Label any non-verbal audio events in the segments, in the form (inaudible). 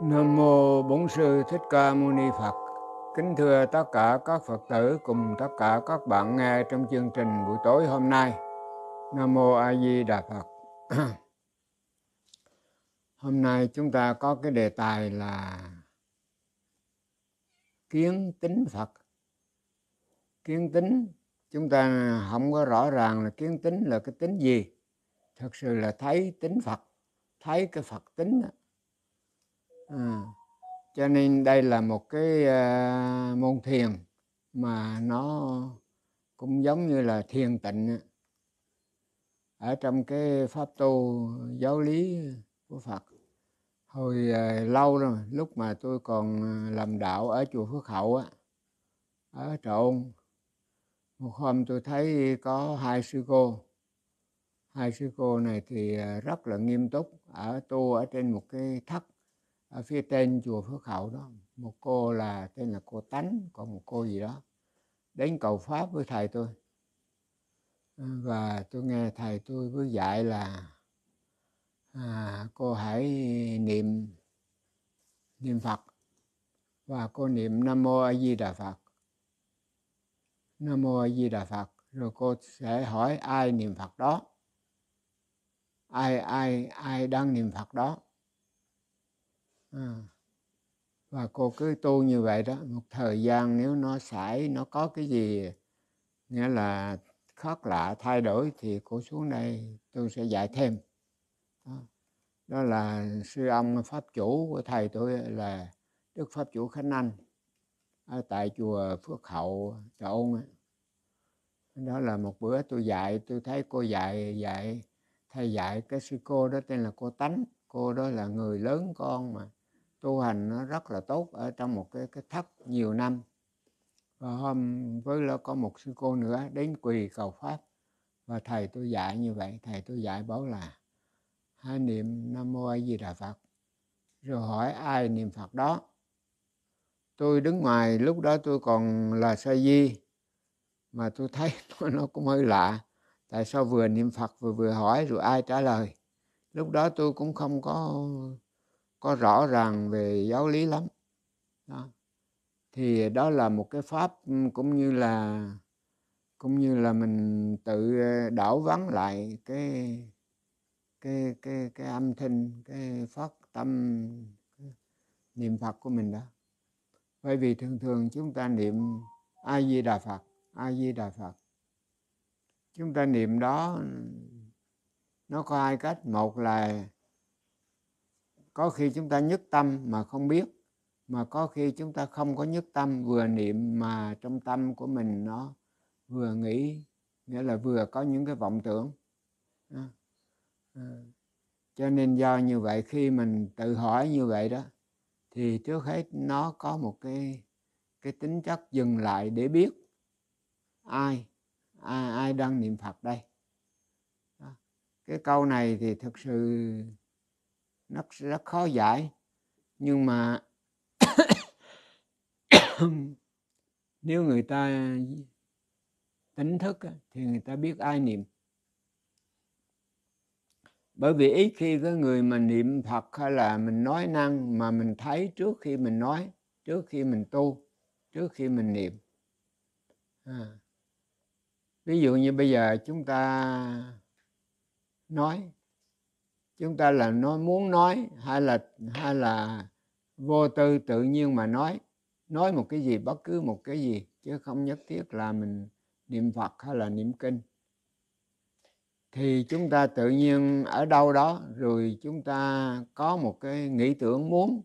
Nam mô Bổn sư Thích Ca Mâu Ni Phật. Kính thưa tất cả các Phật tử cùng tất cả các bạn nghe trong chương trình buổi tối hôm nay. Nam mô A Di Đà Phật. (clears throat) hôm nay chúng ta có cái đề tài là kiến tính Phật. Kiến tính chúng ta không có rõ ràng là kiến tính là cái tính gì. Thật sự là thấy tính Phật, thấy cái Phật tính đó à, cho nên đây là một cái à, môn thiền mà nó cũng giống như là thiền tịnh ở trong cái pháp tu giáo lý của Phật hồi à, lâu rồi lúc mà tôi còn ờ, làm đạo ở chùa Phước Hậu á ở Trộn một hôm tôi thấy có hai sư cô hai sư cô này thì rất là nghiêm túc ở tu ở trên một cái thất ở phía trên chùa Phước Hậu đó một cô là tên là cô Tánh còn một cô gì đó đến cầu pháp với thầy tôi ờ, và tôi nghe thầy tôi với dạy là à, cô hãy niệm niệm Phật và cô niệm Nam Mô A Di Đà Phật Nam Mô A Di Đà Phật rồi cô sẽ hỏi ai niệm Phật đó ai ai ai đang niệm Phật đó Ừ. và cô cứ tu như vậy đó một thời gian nếu nó xảy nó có cái gì nghĩa là khác lạ thay đổi thì cô xuống đây tôi sẽ dạy thêm đó, đó là sư ông pháp chủ của thầy tôi là đức pháp chủ khánh anh ở tại chùa phước hậu trà ôn đó là một bữa tôi dạy tôi thấy cô dạy dạy thầy dạy cái sư cô đó tên là cô tánh cô đó là người lớn con mà tu hành nó rất là tốt ở trong một cái cái thất nhiều năm và hôm với là có một sư cô nữa đến quỳ cầu pháp và thầy tôi dạy như vậy thầy tôi dạy bảo là hai niệm nam mô a di đà phật rồi hỏi ai niệm phật đó tôi đứng ngoài lúc đó tôi còn là sa di mà tôi thấy (laughs) nó, nó cũng hơi lạ tại sao vừa niệm phật vừa vừa hỏi rồi ai trả lời lúc đó tôi cũng không có có rõ ràng về giáo lý lắm đó. thì đó là một cái pháp ừ, cũng như là cũng như là mình tự ờ, đảo vắng lại cái cái cái cái âm thanh cái phát tâm cái niệm phật của mình đó bởi vì thường thường chúng ta niệm a di đà phật a di đà phật chúng ta niệm đó nó có hai cách một là có khi chúng ta nhất tâm mà không biết mà có khi chúng ta không có nhất tâm vừa niệm mà trong tâm của mình nó vừa nghĩ nghĩa là vừa có những cái vọng tưởng à, à. cho nên do như vậy khi mình tự hỏi như vậy đó thì trước hết nó có một cái cái tính chất dừng lại để biết ai ai, ai đang niệm phật đây à. cái câu này thì thực sự nó rất khó giải nhưng mà (coughs) nếu người ta tỉnh thức thì người ta biết ai niệm bởi vì ít khi cái người mà niệm phật hay là mình nói năng mà mình thấy trước khi mình nói trước khi mình tu trước khi mình niệm à. ví dụ như bây giờ chúng ta nói chúng ta là nói muốn nói hay là hay là vô tư tự nhiên mà nói nói một cái gì bất cứ một cái gì chứ không nhất thiết là mình niệm phật hay là niệm kinh thì chúng ta tự nhiên ở đâu đó rồi chúng ta có một cái nghĩ tưởng muốn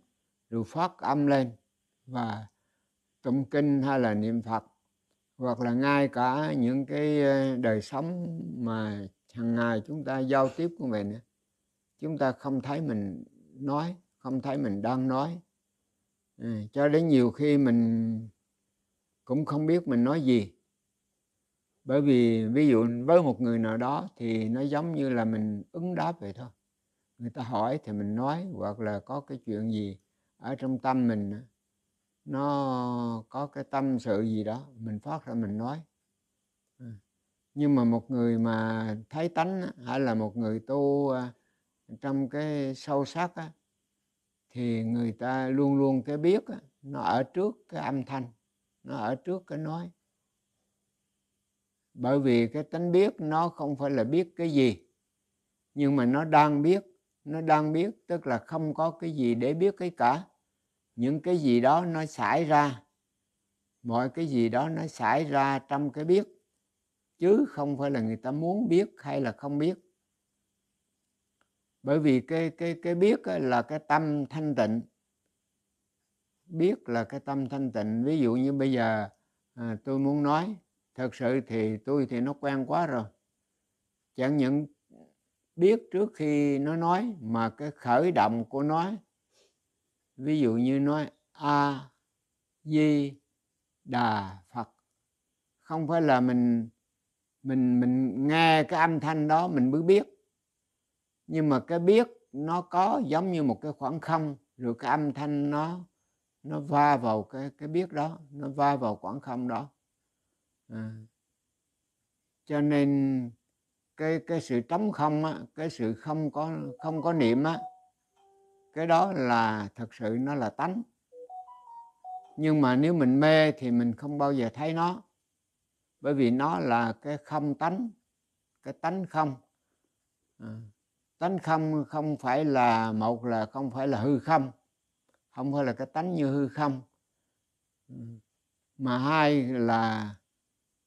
rồi phát âm lên và tụng kinh hay là niệm phật hoặc là ngay cả những cái ờ, đời sống mà hàng ngày chúng ta giao tiếp của mình chúng ta không thấy mình nói không thấy mình đang nói ừ, cho đến nhiều khi mình cũng không biết mình nói gì bởi vì ví dụ với một người nào đó thì nó giống như là mình ứng đáp vậy thôi người ta hỏi thì mình nói hoặc là có cái chuyện gì ở trong tâm mình nó có cái tâm sự gì đó mình phát ra mình nói ừ, nhưng mà một người mà thấy tánh hay là một người tu à, trong cái sâu sắc á, thì người ta luôn luôn cái biết á, nó ở trước cái âm thanh nó ở trước cái nói bởi vì cái tánh biết nó không phải là biết cái gì nhưng mà nó đang biết nó đang biết tức là không có cái gì để biết cái cả những cái gì đó nó xảy ra mọi cái gì đó nó xảy ra trong cái biết chứ không phải là người ta muốn biết hay là không biết bởi vì cái cái cái biết là cái tâm thanh tịnh biết là cái tâm thanh tịnh ví dụ như bây giờ à, tôi muốn nói thật sự thì tôi thì nó quen quá rồi chẳng những biết trước khi nó nói mà cái khởi động của nó ví dụ như nói a di đà phật không phải là mình mình mình nghe cái âm thanh đó mình mới biết nhưng mà cái biết nó có giống như một cái khoảng không rồi cái âm thanh nó nó va vào cái cái biết đó nó va vào khoảng không đó à. cho nên cái cái sự trống không á, cái sự không có không có niệm á cái đó là thật sự nó là tánh nhưng mà nếu mình mê thì mình không bao giờ thấy nó bởi vì nó là cái không tánh cái tánh không à tánh không không phải là một là không phải là hư không không phải là cái tánh như hư không mà hai là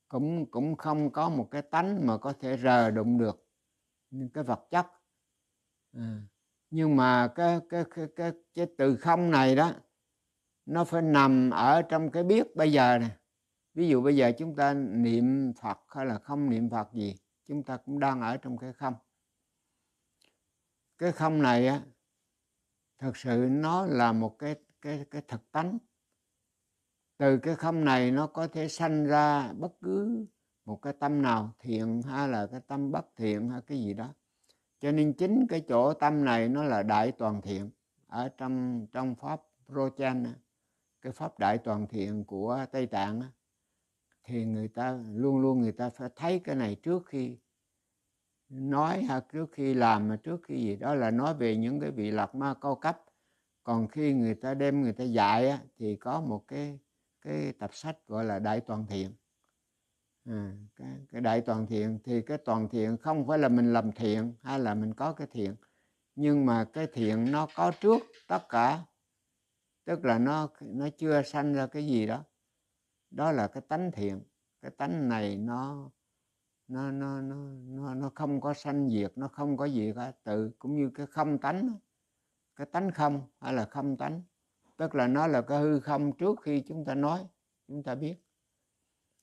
cũng cũng không có một cái tánh mà có thể rờ đụng được những cái vật chất à. nhưng mà cái cái cái cái, cái từ không này đó nó phải nằm ở trong cái biết bây giờ này ví dụ bây giờ chúng ta niệm phật hay là không niệm phật gì chúng ta cũng đang ở trong cái không cái không này á thực sự nó là một cái cái cái thực tánh từ cái không này nó có thể sanh ra bất cứ một cái tâm nào thiện hay là cái tâm bất thiện hay cái gì đó cho nên chính cái chỗ tâm này nó là đại toàn thiện ở trong trong pháp rochen cái pháp đại toàn thiện của Tây Tạng thì người ta luôn luôn người ta phải thấy cái này trước khi nói ha trước khi làm mà trước khi gì đó là nói về những cái vị lạc ma cao cấp còn khi người ta đem người ta dạy á, thì có một cái cái tập sách gọi là đại toàn thiện à, cái, cái đại toàn thiện thì cái toàn thiện không phải là mình làm thiện hay là mình có cái thiện nhưng mà cái thiện nó có trước tất cả tức là nó nó chưa sanh ra cái gì đó đó là cái tánh thiện cái tánh này nó nó nó nó nó, nó không có sanh diệt nó không có gì cả tự cũng như cái không tánh cái tánh không hay là không tánh tức là nó là cái hư không trước khi chúng ta nói chúng ta biết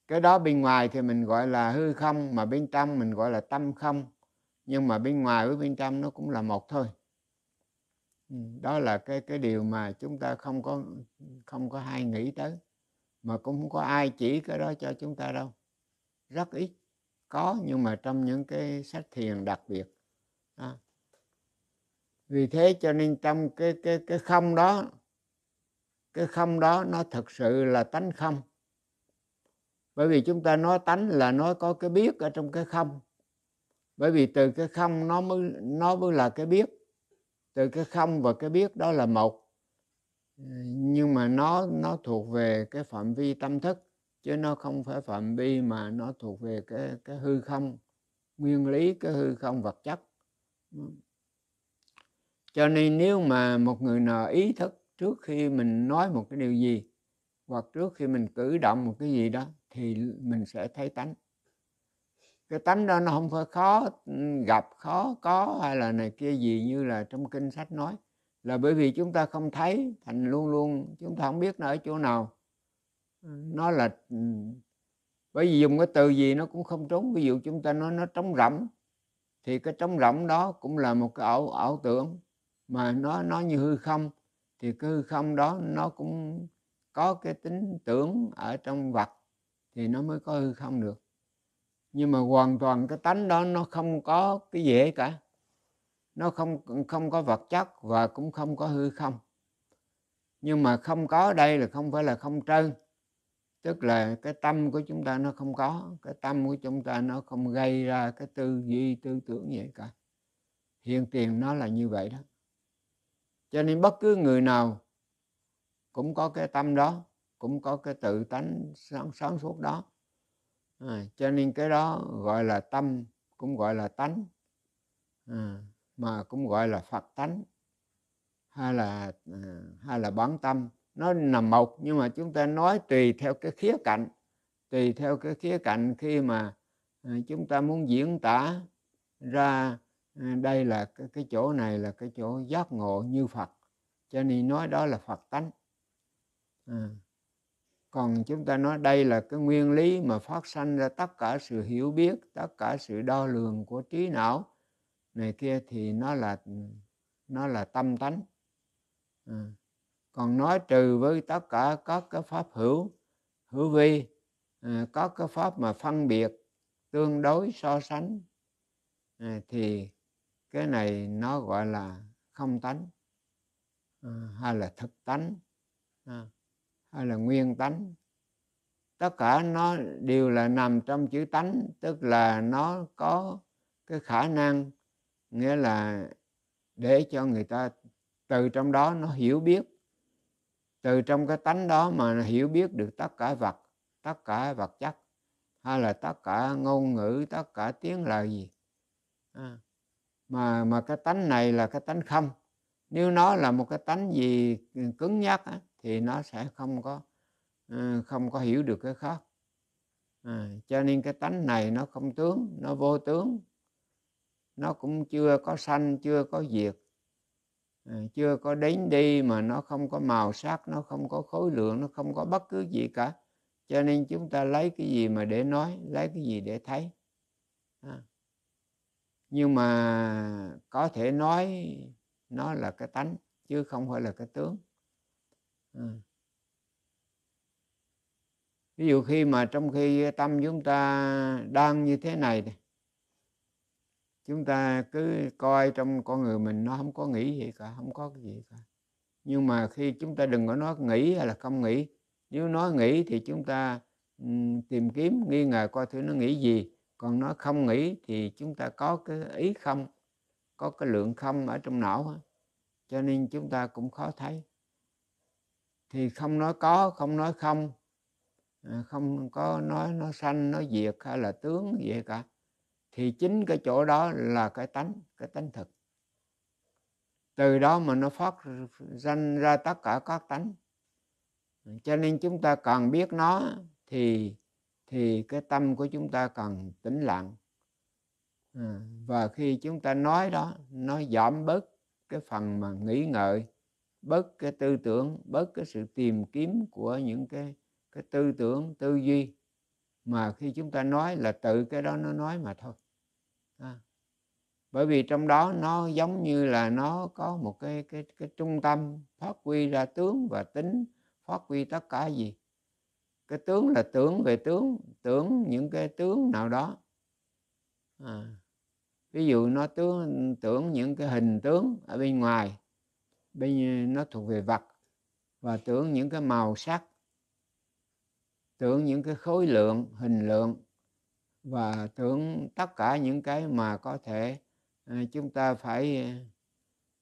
cái đó bên ngoài thì mình gọi là hư không mà bên trong mình gọi là tâm không nhưng mà bên ngoài với bên trong nó cũng là một thôi ừ, đó là cái cái điều mà chúng ta không có không có hay nghĩ tới mà cũng không có ai chỉ cái đó cho chúng ta đâu rất ít có nhưng mà trong những cái sách thiền đặc biệt à. vì thế cho nên trong cái cái cái không đó cái không đó nó thực sự là tánh không bởi vì chúng ta nói tánh là nói có cái biết ở trong cái không bởi vì từ cái không nó mới nó mới là cái biết từ cái không và cái biết đó là một ờ, nhưng mà nó nó thuộc về cái phạm vi tâm thức chứ nó không phải phạm vi mà nó thuộc về cái cái hư không nguyên lý cái hư không vật chất cho nên nếu mà một người nào ý thức trước khi mình nói một cái điều gì hoặc trước khi mình cử động một cái gì đó thì mình sẽ thấy tánh cái tánh đó nó không phải khó gặp khó có hay là này kia gì như là trong kinh sách nói là bởi vì chúng ta không thấy thành luôn luôn chúng ta không biết nó ở chỗ nào nó là ừ, bởi vì dùng cái từ gì nó cũng không trốn ví dụ chúng ta nói nó trống rỗng thì cái trống rỗng đó cũng là một cái ảo ảo tưởng mà nó nó như hư không thì cái hư không đó nó cũng có cái tính tưởng ở trong vật thì nó mới có hư không được nhưng mà hoàn toàn cái tánh đó nó không có cái dễ cả nó không không có vật chất và cũng không có hư không nhưng mà không có ở đây là không phải là không trơn tức là cái tâm của chúng ta nó không có cái tâm của chúng ta nó không gây ra cái tư duy tư tưởng vậy cả hiện tiền nó là như vậy đó cho nên bất cứ người nào cũng có cái tâm đó cũng có cái tự tánh sáng, sáng suốt đó à, cho nên cái đó gọi là tâm cũng gọi là tánh à, mà cũng gọi là phật tánh hay là à, hay là bản tâm nó là một nhưng mà chúng ta nói tùy theo cái khía cạnh tùy theo cái khía cạnh khi mà ờ, chúng ta muốn diễn tả ra ờ, đây là cái, cái chỗ này là cái chỗ giác ngộ như Phật cho nên nói đó là Phật tánh à. còn chúng ta nói đây là cái nguyên lý mà phát sanh ra tất cả sự hiểu biết tất cả sự đo lường của trí não này kia thì nó là nó là tâm tánh à còn nói trừ với tất cả các cái pháp hữu hữu vi à, các cái pháp mà phân biệt tương đối so sánh à, thì cái này nó gọi là không tánh à, hay là thực tánh à, hay là nguyên tánh tất cả nó đều là nằm trong chữ tánh tức là nó có cái khả năng nghĩa là để cho người ta từ trong đó nó hiểu biết từ trong cái tánh đó mà hiểu biết được tất cả vật tất cả vật chất hay là tất cả ngôn ngữ tất cả tiếng lời gì à. mà mà cái tánh này là cái tánh không nếu nó là một cái tánh gì cứng nhắc á, thì nó sẽ không có ờ, không có hiểu được cái khác à, cho nên cái tánh này nó không tướng nó vô tướng nó cũng chưa có sanh chưa có diệt Ừ, chưa có đến đi mà nó không có màu sắc nó không có khối lượng nó không có bất cứ gì cả cho nên chúng ta lấy cái gì mà để nói lấy cái gì để thấy à. nhưng mà có thể nói nó là cái tánh chứ không phải là cái tướng à. ví dụ khi mà trong khi tâm chúng ta đang như thế này chúng ta cứ coi trong con người mình nó không có nghĩ gì cả không có cái gì cả nhưng mà khi chúng ta đừng có nói nghĩ hay là không nghĩ nếu nói nghĩ thì chúng ta tìm kiếm nghi ngờ coi thử nó nghĩ gì còn nó không nghĩ thì chúng ta có cái ý không có cái lượng không ở trong não cho nên chúng ta cũng khó thấy thì không nói có không nói không à, không có nói nó sanh nó diệt hay là tướng gì cả thì chính cái chỗ đó là cái tánh cái tánh thực từ đó mà nó phát danh ra tất cả các tánh cho nên chúng ta cần biết nó thì thì cái tâm của chúng ta cần tĩnh lặng à, và khi chúng ta nói đó nó giảm bớt cái phần mà nghĩ ngợi bớt cái tư tưởng bớt cái sự tìm kiếm của những cái cái tư tưởng tư duy mà khi chúng ta nói là tự cái đó nó nói mà thôi à. bởi vì trong đó nó giống như là nó có một cái cái cái trung tâm phát huy ra tướng và tính phát huy tất cả gì cái tướng là tưởng về tướng tưởng những cái tướng nào đó à. ví dụ nó tướng tưởng những cái hình tướng ở bên ngoài bên nó thuộc về vật và tưởng những cái màu sắc tưởng những cái khối lượng hình lượng và tưởng tất cả những cái mà có thể à, chúng ta phải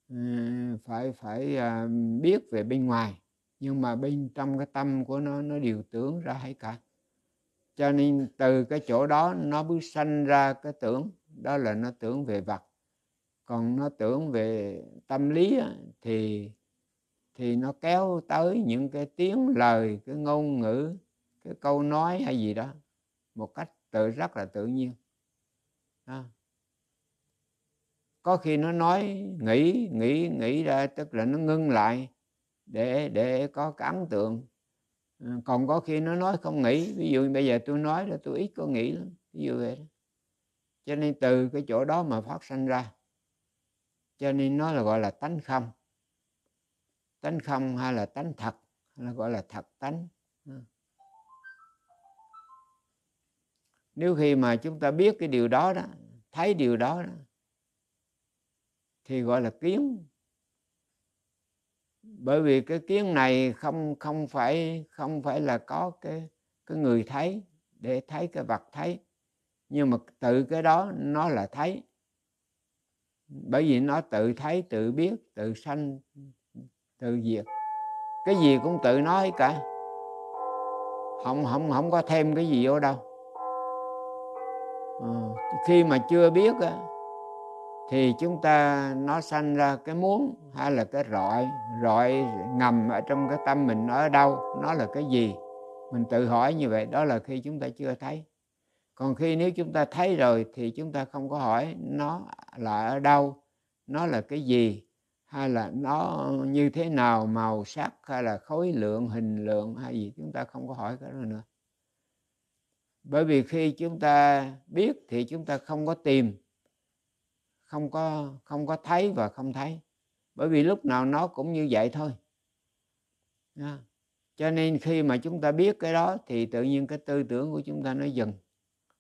à, phải phải à, biết về bên ngoài nhưng mà bên trong cái tâm của nó nó điều tưởng ra hết cả cho nên từ cái chỗ đó nó bước sanh ra cái tưởng đó là nó tưởng về vật còn nó tưởng về tâm lý thì thì nó kéo tới những cái tiếng lời cái ngôn ngữ cái câu nói hay gì đó một cách tự rất là tự nhiên à. có khi nó nói nghĩ nghĩ nghĩ ra tức là nó ngưng lại để để có cái ấn tượng ừ, còn có khi nó nói không nghĩ ví dụ bây giờ tôi nói là tôi ít có nghĩ lắm ví dụ vậy đó cho nên từ cái chỗ đó mà phát sinh ra cho nên nó là gọi là tánh không tánh không hay là tánh thật hay là gọi là thật tánh ừ. nếu khi mà chúng ta biết cái điều đó đó thấy điều đó đó thì gọi là kiến bởi vì cái kiến này không không phải không phải là có cái cái người thấy để thấy cái vật thấy nhưng mà tự cái đó nó là thấy bởi vì nó tự thấy tự biết tự sanh tự diệt cái gì cũng tự nói cả không không không có thêm cái gì vô đâu Ờ, khi mà chưa biết á, thì chúng ta nó sanh ra cái muốn hay là cái rọi rọi ngầm ở trong cái tâm mình nó ở đâu nó là cái gì mình tự hỏi như vậy đó là khi chúng ta chưa thấy còn khi nếu chúng ta thấy rồi thì chúng ta không có hỏi nó là ở đâu nó là cái gì hay là nó như thế nào màu sắc hay là khối lượng hình lượng hay gì chúng ta không có hỏi cái đó nữa bởi vì khi chúng ta biết thì chúng ta không có tìm không có không có thấy và không thấy bởi vì lúc nào nó cũng như vậy thôi à. cho nên khi mà chúng ta biết cái đó thì tự nhiên cái tư tưởng của chúng ta nó dừng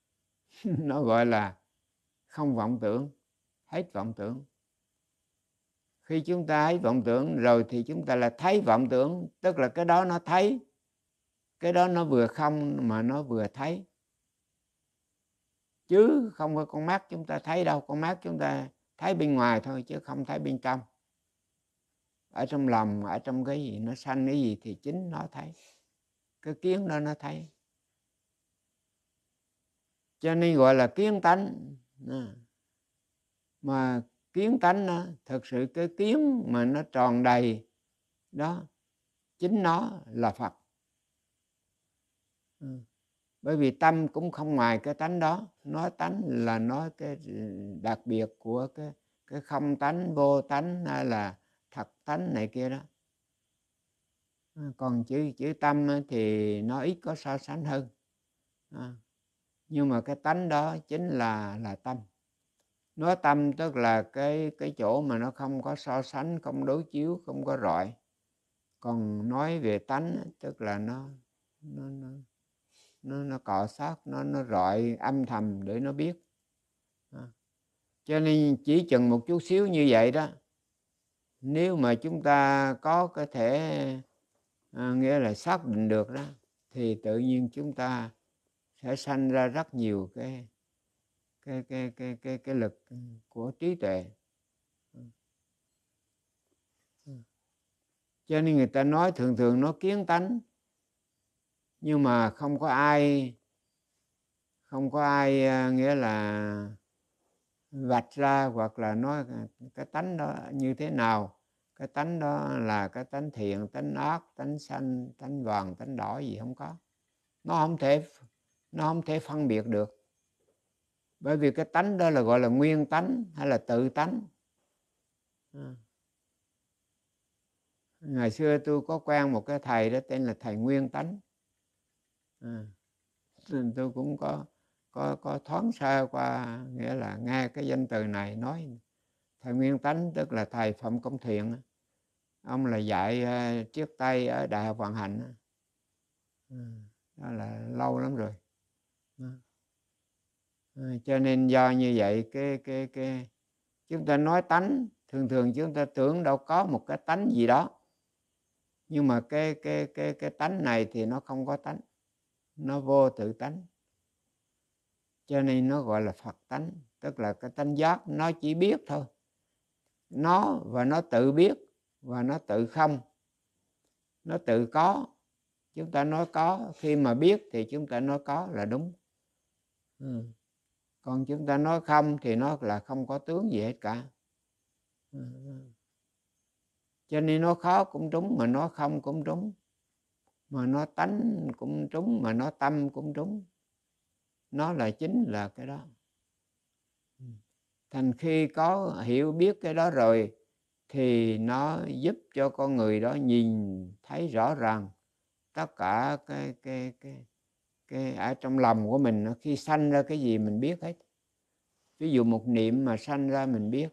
(laughs) nó gọi là không vọng tưởng hết vọng tưởng khi chúng ta hết vọng tưởng rồi thì chúng ta là thấy vọng tưởng tức là cái đó nó thấy cái đó nó vừa không mà nó vừa thấy chứ không có con mắt chúng ta thấy đâu con mắt chúng ta thấy bên ngoài thôi chứ không thấy bên trong ở trong lòng ở trong cái gì nó sanh cái gì thì chính nó thấy cái kiến đó nó thấy cho nên gọi là kiến tánh mà kiến tánh đó, thực sự cái kiến mà nó tròn đầy đó chính nó là phật ừ bởi vì tâm cũng không ngoài cái tánh đó nó tánh là nói cái ừ, đặc biệt của cái cái không tánh vô tánh hay là thật tánh này kia đó à, còn chữ chữ tâm thì nó ít có so sánh hơn à. nhưng mà cái tánh đó chính là là tâm nó tâm tức là cái cái chỗ mà nó không có so sánh không đối chiếu không có rọi còn nói về tánh tức là nó nó, nó nó nó cọ sát nó nó rọi âm thầm để nó biết à. cho nên chỉ chừng một chút xíu như vậy đó nếu mà chúng ta có có thể à, nghĩa là xác định được đó thì tự nhiên chúng ta sẽ sanh ra rất nhiều cái cái cái cái cái cái lực của trí tuệ ừ. Ừ. cho nên người ta nói thường thường nó kiến tánh nhưng mà không có ai không có ai ờ, nghĩa là vạch ra hoặc là nói cái tánh đó như thế nào cái tánh đó là cái tánh thiện tánh ác tánh xanh tánh vàng tánh đỏ gì không có nó không thể nó không thể phân biệt được bởi vì cái tánh đó là gọi là nguyên tánh hay là tự tánh à. ngày xưa tôi có quen một cái thầy đó tên là thầy nguyên tánh à, tôi cũng có có có thoáng sơ qua nghĩa là nghe cái danh từ này nói thầy nguyên tánh tức là thầy phạm công thiện ông là dạy ờ, trước tay ở đại học vận hành ừ, đó là lâu lắm rồi ừ, cho nên do như vậy cái cái cái chúng ta nói tánh thường thường chúng ta tưởng đâu có một cái tánh gì đó nhưng mà cái cái cái cái tánh này thì nó không có tánh nó vô tự tánh cho nên nó gọi là phật tánh tức là cái tánh giác nó chỉ biết thôi nó và nó tự biết và nó tự không nó tự có chúng ta nói có khi mà biết thì chúng ta nói có là đúng ừ. còn chúng ta nói không thì nó là không có tướng gì hết cả ừ. cho nên nó khó cũng đúng mà nó không cũng đúng mà nó tánh cũng trúng mà nó tâm cũng trúng nó là chính là cái đó ừ. thành khi có hiểu biết cái đó rồi thì nó giúp cho con người đó nhìn thấy rõ ràng tất cả cái cái cái cái ở trong lòng của mình khi sanh ra cái gì mình biết hết ví dụ một niệm mà sanh ra mình biết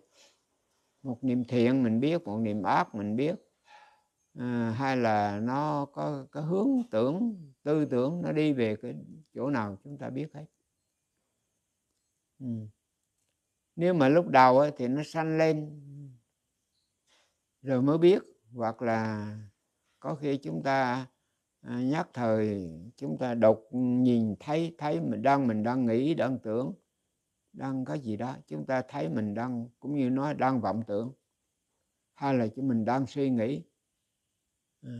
một niệm thiện mình biết một niệm ác mình biết Ờ, hay là nó có cái hướng tưởng tư tưởng nó đi về cái chỗ nào chúng ta biết hết ừ. nếu mà lúc đầu ấy, thì nó sanh lên rồi mới biết hoặc là có khi chúng ta à, nhắc thời chúng ta đột nhìn thấy thấy mình đang mình đang nghĩ đang tưởng đang có gì đó chúng ta thấy mình đang cũng như nói đang vọng tưởng hay là chúng mình đang suy nghĩ Ừ.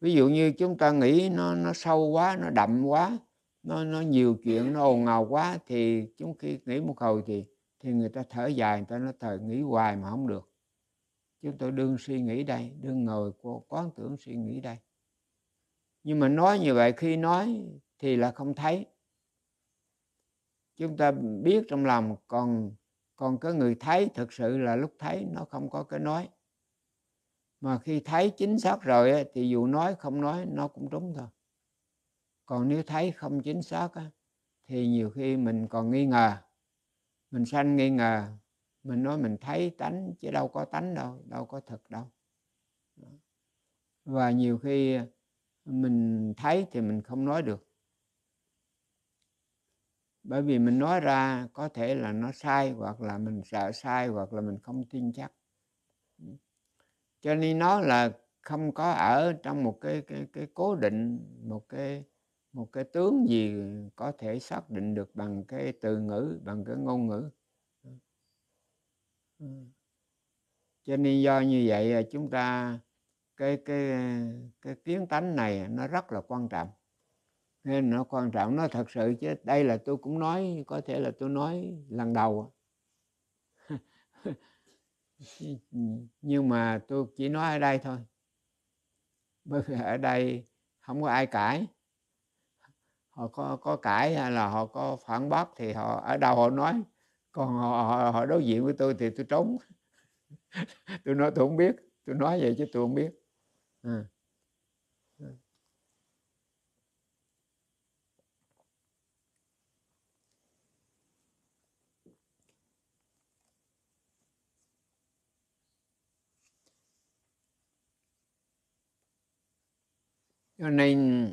ví dụ như chúng ta nghĩ nó nó sâu quá nó đậm quá nó nó nhiều chuyện nó ồn ào quá thì chúng khi nghĩ một hồi thì thì người ta thở dài người ta nói thời nghĩ hoài mà không được chúng tôi đương suy nghĩ đây đương ngồi quán tưởng suy nghĩ đây nhưng mà nói như vậy khi nói thì là không thấy chúng ta biết trong lòng còn còn cái người thấy thực sự là lúc thấy nó không có cái nói mà khi thấy chính xác rồi thì dù nói không nói nó cũng đúng thôi còn nếu thấy không chính xác thì nhiều khi mình còn nghi ngờ mình sanh nghi ngờ mình nói mình thấy tánh chứ đâu có tánh đâu đâu có thật đâu và nhiều khi mình thấy thì mình không nói được bởi vì mình nói ra có thể là nó sai hoặc là mình sợ sai hoặc là mình không tin chắc cho nên nó là không có ở trong một cái cái cái cố định một cái một cái tướng gì có thể xác định được bằng cái từ ngữ bằng cái ngôn ngữ cho nên do như vậy à, chúng ta cái cái cái kiến tánh này nó rất là quan trọng nên nó quan trọng nó thật sự chứ đây là tôi cũng nói có thể là tôi nói lần đầu nhưng mà tôi chỉ nói ở đây thôi bởi vì ở đây không có ai cãi họ có có cãi hay là họ có phản bác thì họ ở đâu họ nói còn họ, họ, họ đối diện với tôi thì tôi trốn (laughs) tôi nói tôi không biết tôi nói vậy chứ tôi không biết à. cho nên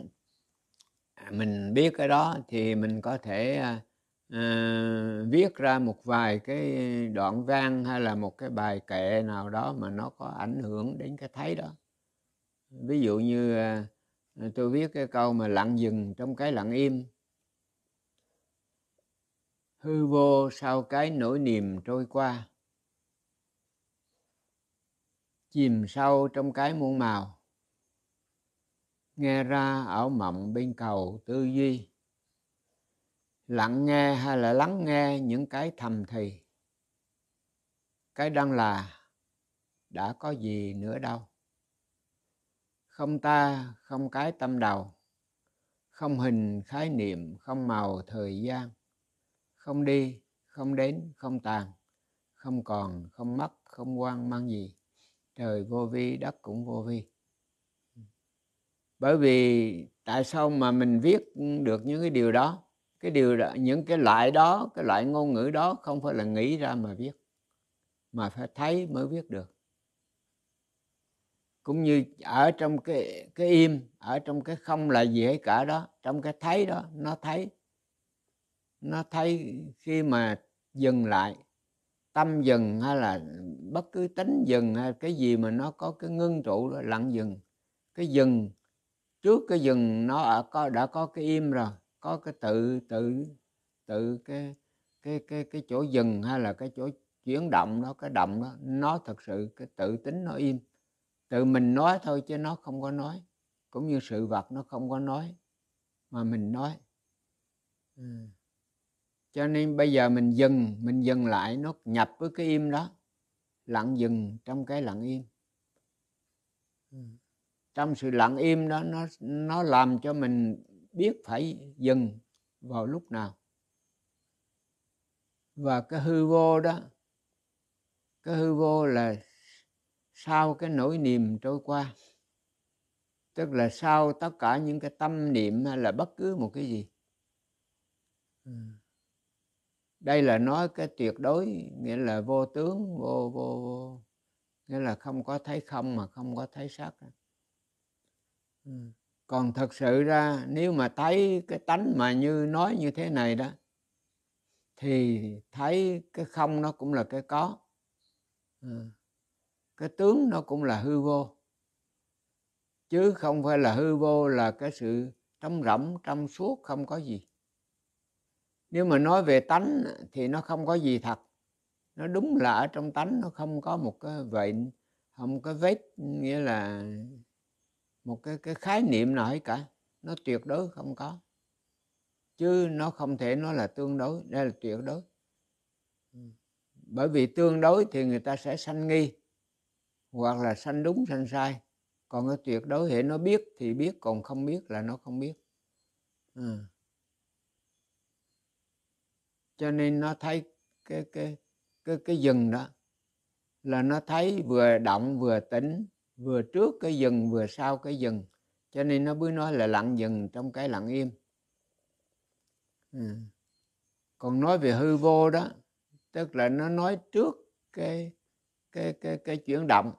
à, mình biết cái đó thì mình có thể uh, viết ra một vài cái đoạn văn hay là một cái bài kệ nào đó mà nó có ảnh hưởng đến cái thấy đó ví dụ như uh, tôi viết cái câu mà lặng dừng trong cái lặng im hư vô sau cái nỗi niềm trôi qua chìm sâu trong cái muôn màu nghe ra ảo mộng bên cầu tư duy lặng nghe hay là lắng nghe những cái thầm thì cái đang là đã có gì nữa đâu không ta không cái tâm đầu không hình khái niệm không màu thời gian không đi không đến không tàn không còn không mất không quan mang gì trời vô vi đất cũng vô vi bởi vì tại sao mà mình viết được những cái điều đó cái điều đó, những cái loại đó cái loại ngôn ngữ đó không phải là nghĩ ra mà viết mà phải thấy mới viết được cũng như ở trong cái cái im ở trong cái không là gì hết cả đó trong cái thấy đó nó thấy nó thấy khi mà dừng lại tâm dừng hay là bất cứ tính dừng hay cái gì mà nó có cái ngưng trụ đó lặng dừng cái dừng trước cái dừng nó ở có đã có cái im rồi có cái tự tự tự cái cái cái cái chỗ dừng hay là cái chỗ chuyển động nó cái động đó nó thật sự cái tự tính nó im tự mình nói thôi chứ nó không có nói cũng như sự vật nó không có nói mà mình nói ừ. cho nên bây giờ mình dừng mình dừng lại nó nhập với cái im đó lặng dừng trong cái lặng im ừ trong sự lặng im đó nó nó làm cho mình biết phải dừng vào lúc nào và cái hư vô đó cái hư vô là sau cái nỗi niềm trôi qua tức là sau tất cả những cái tâm niệm hay là bất cứ một cái gì đây là nói cái tuyệt đối nghĩa là vô tướng vô vô vô nghĩa là không có thấy không mà không có thấy sắc Ừ. còn thật sự ra nếu mà thấy cái tánh mà như nói như thế này đó thì thấy cái không nó cũng là cái có ừ. cái tướng nó cũng là hư vô chứ không phải là hư vô là cái sự trong rỗng trong suốt không có gì nếu mà nói về tánh thì nó không có gì thật nó đúng là ở trong tánh nó không có một cái vệnh không có vết nghĩa là một cái cái khái niệm nào hết cả nó tuyệt đối không có chứ nó không thể nói là tương đối đây là tuyệt đối bởi vì tương đối thì người ta sẽ sanh nghi hoặc là sanh đúng sanh sai còn cái tuyệt đối hệ nó biết thì biết còn không biết là nó không biết à. cho nên nó thấy cái cái cái cái dừng đó là nó thấy vừa động vừa tĩnh vừa trước cái dừng vừa sau cái dừng cho nên nó mới nói là lặng dừng trong cái lặng im à. còn nói về hư vô đó tức là nó nói trước cái cái cái cái chuyển động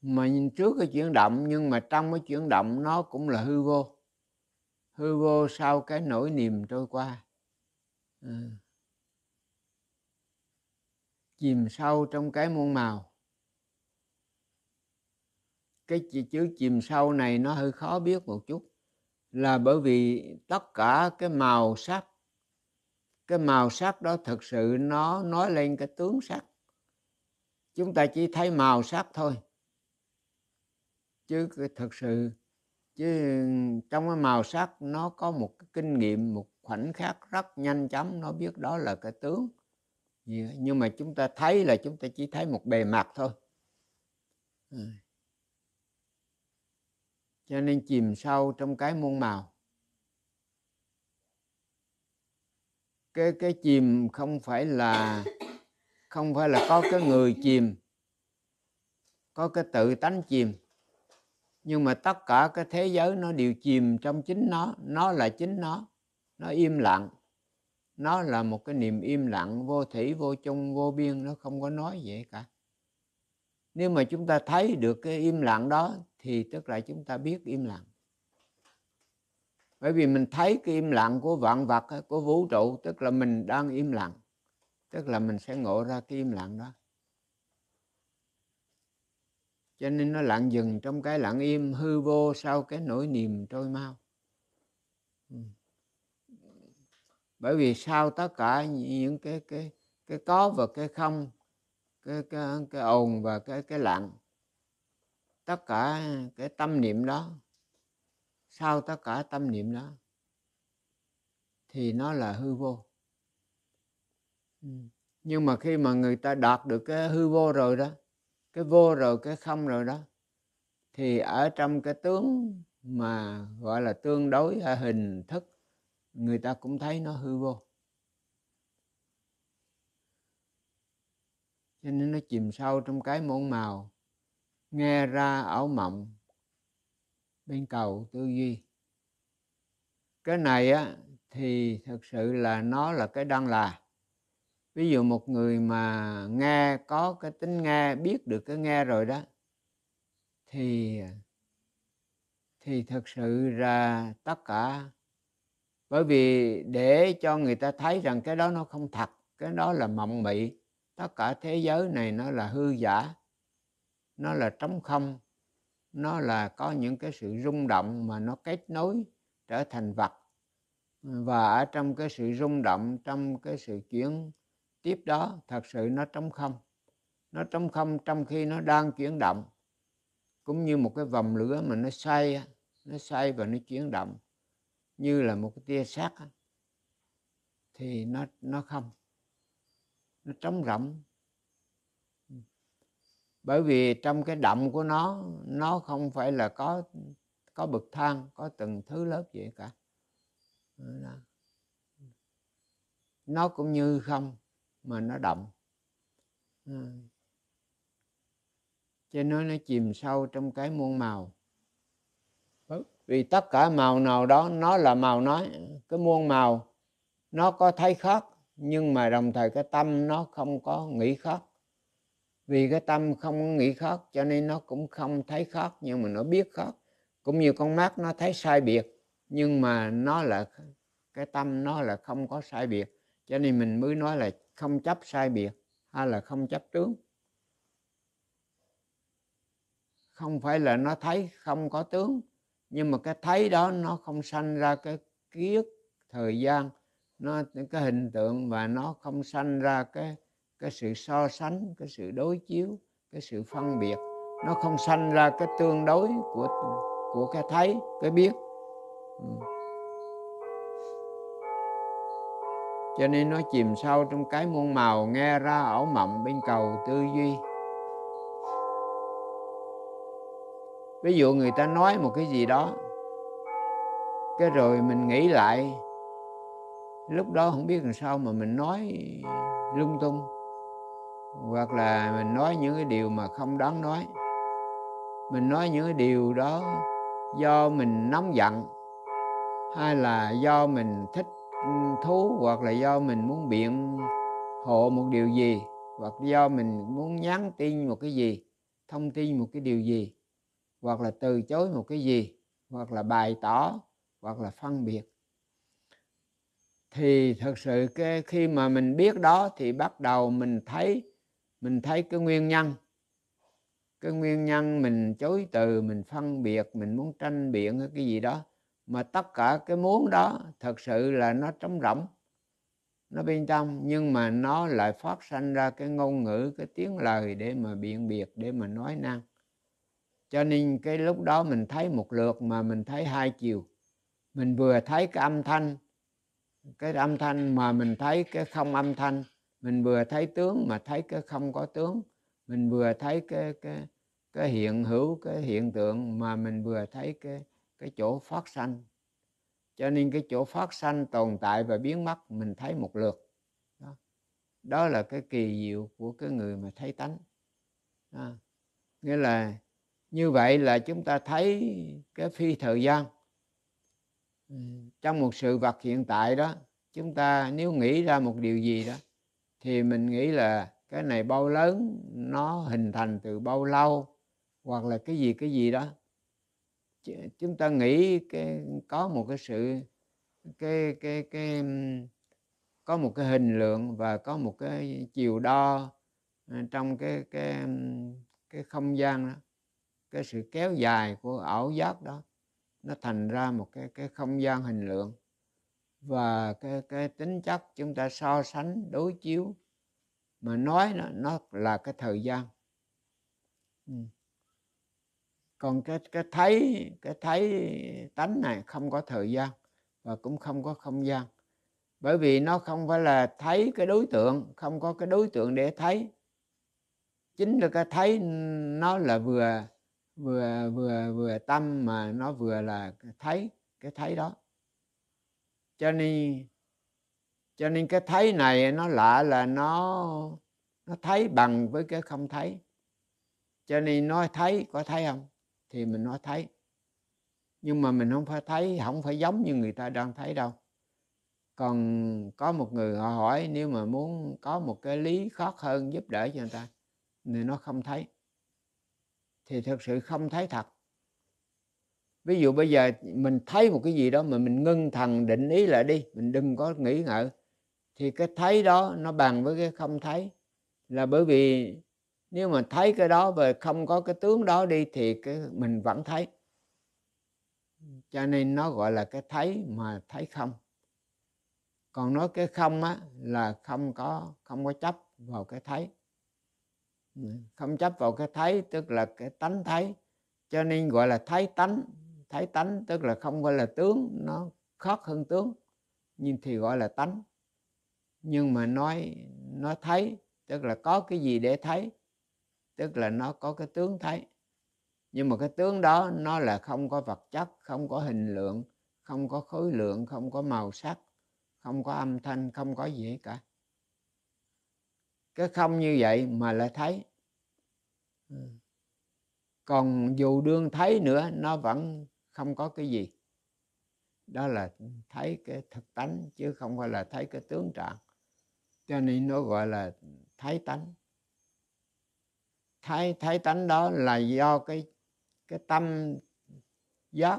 mà nhìn trước cái chuyển động nhưng mà trong cái chuyển động nó cũng là hư vô hư vô sau cái nỗi niềm trôi qua à. chìm sâu trong cái muôn màu cái chữ chìm sâu này nó hơi khó biết một chút là bởi vì tất cả cái màu sắc cái màu sắc đó thực sự nó nói lên cái tướng sắc chúng ta chỉ thấy màu sắc thôi chứ thực sự chứ trong cái màu sắc nó có một cái kinh nghiệm một khoảnh khắc rất nhanh chóng nó biết đó là cái tướng nhưng mà chúng ta thấy là chúng ta chỉ thấy một bề mặt thôi ừ cho nên chìm sâu trong cái muôn màu cái cái chìm không phải là không phải là có cái người chìm có cái tự tánh chìm nhưng mà tất cả cái thế giới nó đều chìm trong chính nó nó là chính nó nó im lặng nó là một cái niềm im lặng vô thủy vô chung vô biên nó không có nói gì cả nếu mà chúng ta thấy được cái im lặng đó thì tức là chúng ta biết im lặng bởi vì mình thấy cái im lặng của vạn vật của vũ trụ tức là mình đang im lặng tức là mình sẽ ngộ ra cái im lặng đó cho nên nó lặng dừng trong cái lặng im hư vô sau cái nỗi niềm trôi mau ừ. bởi vì sau tất cả những cái cái cái có và cái không cái cái, cái ồn và cái cái lặng tất cả cái tâm niệm đó sau tất cả tâm niệm đó thì nó là hư vô ừ. nhưng mà khi mà người ta đạt được cái hư vô rồi đó cái vô rồi cái không rồi đó thì ở trong cái tướng mà gọi là tương đối hình thức người ta cũng thấy nó hư vô cho nên nó chìm sâu trong cái môn màu nghe ra ảo mộng bên cầu tư duy cái này á thì thực sự là nó là cái đang là ví dụ một người mà nghe có cái tính nghe biết được cái nghe rồi đó thì thì thực sự ra tất cả bởi vì để cho người ta thấy rằng cái đó nó không thật cái đó là mộng mị tất cả thế giới này nó là hư giả nó là trống không nó là có những cái sự rung động mà nó kết nối trở thành vật và ở trong cái sự rung động trong cái sự chuyển tiếp đó thật sự nó trống không nó trống không trong khi nó đang chuyển động cũng như một cái vòng lửa mà nó xoay nó xoay và nó chuyển động như là một cái tia sét thì nó nó không nó trống rỗng bởi vì trong cái động của nó nó không phải là có có bậc thang có từng thứ lớp vậy cả nó cũng như không mà nó động cho nên nó chìm sâu trong cái muôn màu vâng. vì tất cả màu nào đó nó là màu nói cái muôn màu nó có thấy khác nhưng mà đồng thời cái tâm nó không có nghĩ khác vì cái tâm không nghĩ khót cho nên nó cũng không thấy khót nhưng mà nó biết khót cũng như con mắt nó thấy sai biệt nhưng mà nó là cái tâm nó là không có sai biệt cho nên mình mới nói là không chấp sai biệt hay là không chấp tướng không phải là nó thấy không có tướng nhưng mà cái thấy đó nó không sanh ra cái ký ức thời gian nó cái hình tượng và nó không sanh ra cái cái sự so sánh cái sự đối chiếu cái sự phân biệt nó không sanh ra cái tương đối của của cái thấy cái biết ừ. cho nên nó chìm sâu trong cái muôn màu nghe ra ảo mộng bên cầu tư duy ví dụ người ta nói một cái gì đó cái rồi mình nghĩ lại lúc đó không biết làm sao mà mình nói lung tung hoặc là mình nói những cái điều mà không đáng nói mình nói những cái điều đó do mình nóng giận hay là do mình thích thú hoặc là do mình muốn biện hộ một điều gì hoặc do mình muốn nhắn tin một cái gì thông tin một cái điều gì hoặc là từ chối một cái gì hoặc là bày tỏ hoặc là phân biệt thì thật sự cái khi mà mình biết đó thì bắt đầu mình thấy mình thấy cái nguyên nhân cái nguyên nhân mình chối từ mình phân biệt mình muốn tranh biện hay cái gì đó mà tất cả cái muốn đó thật sự là nó trống rỗng nó bên trong nhưng mà nó lại phát sinh ra cái ngôn ngữ cái tiếng lời để mà biện biệt để mà nói năng cho nên cái lúc đó mình thấy một lượt mà mình thấy hai chiều mình vừa thấy cái âm thanh cái âm thanh mà mình thấy cái không âm thanh mình vừa thấy tướng mà thấy cái không có tướng mình vừa thấy cái cái cái hiện hữu cái hiện tượng mà mình vừa thấy cái cái chỗ phát sanh cho nên cái chỗ phát sanh tồn tại và biến mất mình thấy một lượt đó, đó là cái kỳ diệu của cái người mà thấy tánh à, nghĩa là như vậy là chúng ta thấy cái phi thời gian trong một sự vật hiện tại đó chúng ta nếu nghĩ ra một điều gì đó thì mình nghĩ là cái này bao lớn nó hình thành từ bao lâu hoặc là cái gì cái gì đó chúng ta nghĩ cái có một cái sự cái cái cái có một cái hình lượng và có một cái chiều đo ờ, trong cái cái cái không gian đó cái sự kéo dài của ảo giác đó nó thành ra một cái cái không gian hình lượng và cái, cái tính chất chúng ta so sánh đối chiếu mà nói nó, nó là cái thời gian ừ. còn cái cái thấy cái thấy tánh này không có thời gian và cũng không có không gian bởi vì nó không phải là thấy cái đối tượng không có cái đối tượng để thấy chính là cái thấy nó là vừa vừa vừa vừa tâm mà nó vừa là thấy cái thấy đó cho nên cho nên cái thấy này nó lạ là nó nó thấy bằng với cái không thấy cho nên nói thấy có thấy không thì mình nói thấy nhưng mà mình không phải thấy không phải giống như người ta đang thấy đâu còn có một người họ hỏi nếu mà muốn có một cái lý khó hơn giúp đỡ cho người ta thì nó không thấy thì thực sự không thấy thật ví dụ bây giờ mình thấy một cái gì đó mà mình ngưng thần định ý lại đi mình đừng có nghĩ ngợi thì cái thấy đó nó bằng với cái không thấy là bởi vì nếu mà thấy cái đó và không có cái tướng đó đi thì cái mình vẫn thấy cho nên nó gọi là cái thấy mà thấy không còn nói cái không á là không có không có chấp vào cái thấy không chấp vào cái thấy tức là cái tánh thấy cho nên gọi là thấy tánh thấy tánh tức là không gọi là tướng nó khác hơn tướng nhưng thì gọi là tánh nhưng mà nói nó thấy tức là có cái gì để thấy tức là nó có cái tướng thấy nhưng mà cái tướng đó nó là không có vật chất không có hình lượng không có khối lượng không có màu sắc không có âm thanh không có gì cả cái không như vậy mà lại thấy ừ. còn dù đương thấy nữa nó vẫn không có cái gì đó là ừ. thấy cái thực tánh chứ không phải là thấy cái tướng trạng cho nên nó gọi là thấy tánh thấy thấy tánh đó là do cái cái tâm giác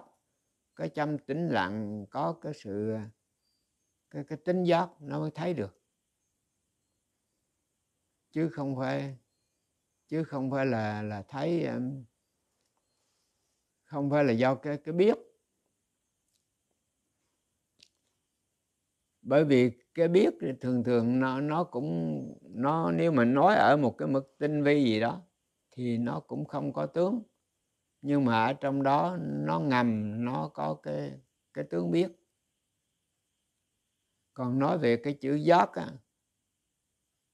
cái tâm tĩnh lặng có cái sự cái cái tính giác nó mới thấy được chứ không phải chứ không phải là là thấy um, không phải là do cái cái biết bởi vì cái biết thì thường thường nó nó cũng nó nếu mà nói ở một cái mức tinh vi gì đó thì nó cũng không có tướng nhưng mà ở trong đó nó ngầm nó có cái cái tướng biết còn nói về cái chữ giác á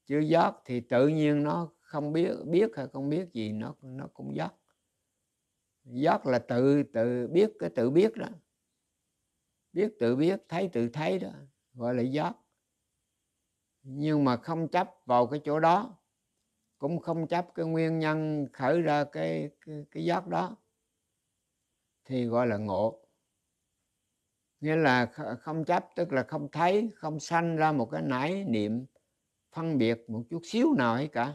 chữ giác thì tự nhiên nó không biết biết hay không biết gì nó nó cũng giác giác là tự tự biết cái tự biết đó biết tự biết thấy tự thấy đó gọi là giác nhưng mà không chấp vào cái chỗ đó cũng không chấp cái nguyên nhân khởi ra cái cái, cái giác đó thì gọi là ngộ nghĩa là không chấp tức là không thấy không sanh ra một cái nãi niệm phân biệt một chút xíu nào ấy cả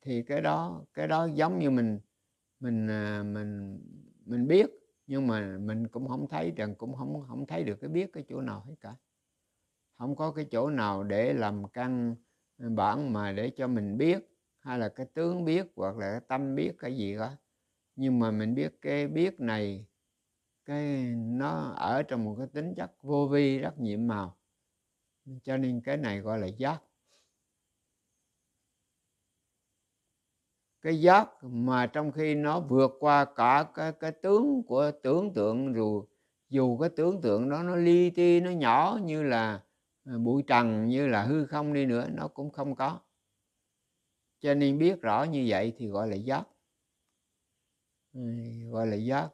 thì cái đó cái đó giống như mình mình à, mình mình biết nhưng mà mình cũng không thấy rằng cũng không không thấy được cái biết cái chỗ nào hết cả không có cái chỗ nào để làm căn bản mà để cho mình biết hay là cái tướng biết hoặc là cái tâm biết cái gì đó nhưng mà mình biết cái biết này cái nó ở trong một cái tính chất vô vi rất nhiệm màu cho nên cái này gọi là giác cái giác mà trong khi nó vượt qua cả cái, cái tướng của tưởng tượng dù dù cái tưởng tượng đó nó li ti nó nhỏ như là à, bụi trần như là hư không đi nữa nó cũng không có cho nên biết rõ như vậy thì gọi là giác gọi là giác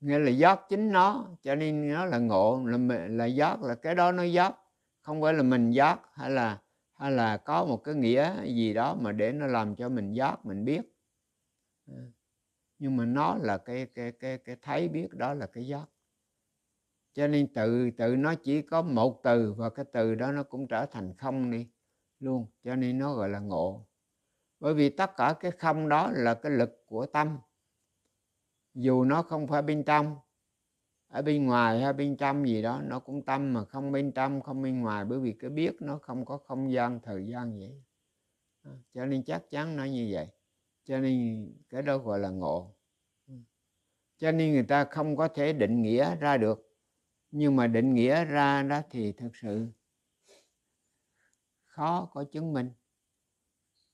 nghĩa là giác chính nó cho nên nó là ngộ là là giác là cái đó nó giác không phải là mình giác hay là hay là có một cái nghĩa gì đó mà để nó làm cho mình giác mình biết ừ. nhưng mà nó là cái cái cái cái thấy biết đó là cái giác cho nên từ từ nó chỉ có một từ và cái từ đó nó cũng trở thành không đi luôn cho nên nó gọi là ngộ bởi vì tất cả cái không đó là cái lực của tâm dù nó không phải bên trong ở bên ngoài hay bên trong gì đó nó cũng tâm mà không bên trong không bên ngoài bởi vì cái biết nó không có không gian thời gian vậy ờ, cho nên chắc chắn nó như vậy cho nên cái đó gọi là ngộ ừ. cho nên người ta không có thể định nghĩa ra được nhưng mà định nghĩa ra đó thì thật sự khó có chứng minh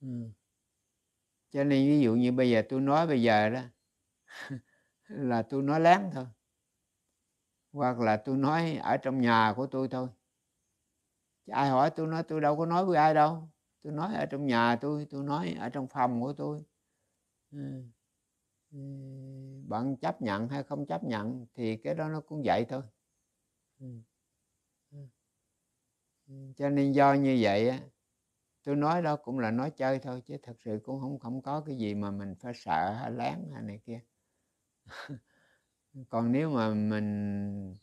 ừ. cho nên ví dụ như bây giờ tôi nói bây giờ đó (laughs) là tôi nói lén thôi hoặc là tôi nói ở trong nhà của tôi thôi Chứ ai hỏi tôi nói tôi đâu có nói với ai đâu tôi nói ở trong nhà tôi tôi nói ở trong phòng của tôi ừ. ừ, bạn chấp nhận hay không chấp nhận thì cái đó nó cũng vậy thôi ừ. cho nên do như vậy á tôi nói đó cũng là nói chơi thôi chứ thật sự cũng không không có cái gì mà mình phải sợ hay lén hay này kia (laughs) còn nếu mà mình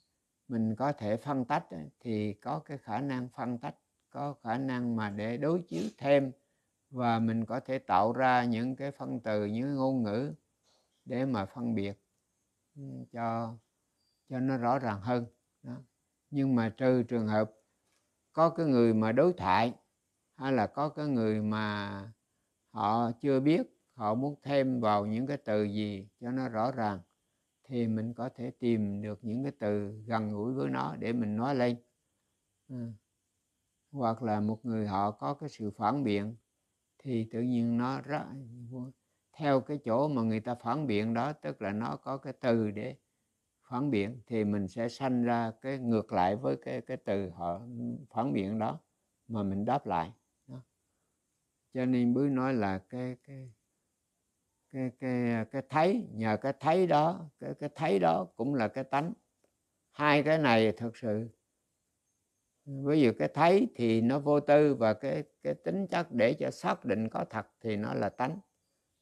mình có thể phân tách thì có cái khả năng phân tách có khả năng mà để đối chiếu thêm và mình có thể tạo ra những cái phân từ những ngôn ngữ để mà phân biệt cho cho nó rõ ràng hơn đó. nhưng mà trừ trường hợp có cái người mà đối thoại hay là có cái người mà họ chưa biết họ muốn thêm vào những cái từ gì cho nó rõ ràng thì mình có thể tìm được những cái từ gần gũi với nó để mình nói lên à. hoặc là một người họ có cái sự phản biện thì tự nhiên nó ra theo cái chỗ mà người ta phản biện đó tức là nó có cái từ để phản biện thì mình sẽ sanh ra cái ngược lại với cái cái từ họ phản biện đó mà mình đáp lại đó. cho nên bứ nói là cái cái cái cái cái thấy nhờ cái thấy đó cái cái thấy đó cũng là cái tánh hai cái này thật sự ví dụ cái thấy thì nó vô tư và cái cái tính chất để cho xác định có thật thì nó là tánh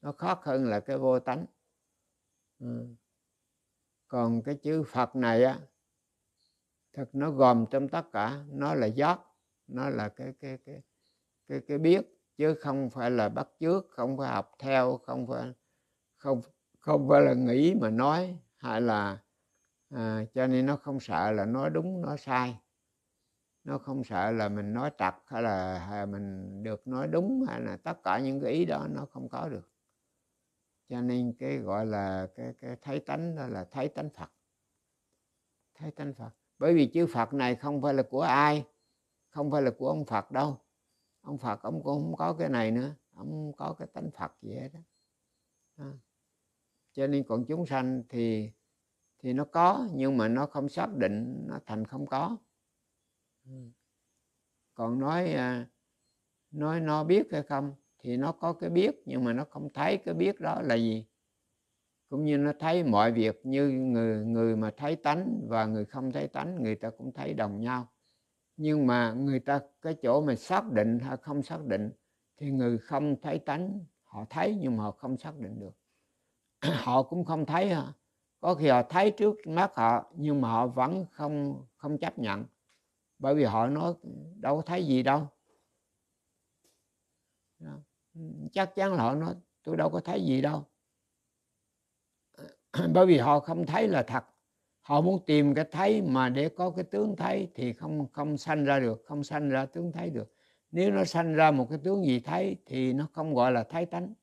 nó khó hơn là cái vô tánh ừ. còn cái chữ phật này á thật nó gồm trong tất cả nó là giác nó là cái cái cái cái cái biết chứ không phải là bắt chước không phải học theo không phải không không phải là nghĩ mà nói hay là à, cho nên nó không sợ là nói đúng nói sai nó không sợ là mình nói trật hay là, hay mình được nói đúng hay là tất cả những cái ý đó nó không có được cho nên cái gọi là cái, cái thấy tánh đó là thấy tánh phật thấy tánh phật bởi vì chữ phật này không phải là của ai không phải là của ông phật đâu ông phật ông cũng không có cái này nữa ông có cái tánh phật gì hết đó à cho nên còn chúng sanh thì thì nó có nhưng mà nó không xác định nó thành không có ừ. còn nói à, nói nó biết hay không thì nó có cái biết nhưng mà nó không thấy cái biết đó là gì cũng như nó thấy mọi việc như người người mà thấy tánh và người không thấy tánh người ta cũng thấy đồng nhau nhưng mà người ta cái chỗ mà xác định hay không xác định thì người không thấy tánh họ thấy nhưng mà họ không xác định được họ cũng không thấy có khi họ thấy trước mắt họ nhưng mà họ vẫn không không chấp nhận bởi vì họ nói đâu có thấy gì đâu chắc chắn là họ nói tôi đâu có thấy gì đâu (clears throat) bởi vì họ không thấy là thật họ muốn tìm cái thấy mà để có cái tướng thấy thì không không sanh ra được không sanh ra tướng thấy được nếu nó sanh ra một cái tướng gì thấy thì nó không gọi là thấy tánh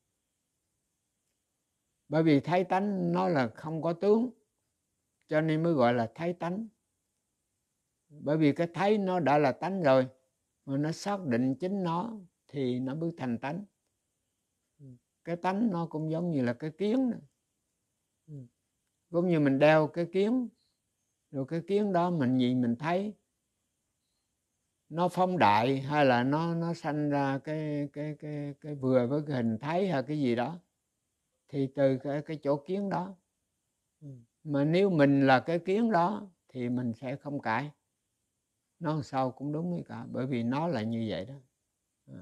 bởi vì thấy tánh nó là không có tướng cho nên mới gọi là thấy tánh bởi vì cái thấy nó đã là tánh rồi mà nó xác định chính nó thì nó mới thành tánh cái tánh nó cũng giống như là cái kiến này. cũng như mình đeo cái kiến rồi cái kiến đó mình nhìn mình thấy nó phong đại hay là nó nó sanh ra cái cái cái cái vừa với cái hình thấy hay cái gì đó thì từ cái, cái chỗ kiến đó mà nếu mình là cái kiến đó thì mình sẽ không cãi nó sau cũng đúng với cả bởi vì nó là như vậy đó à,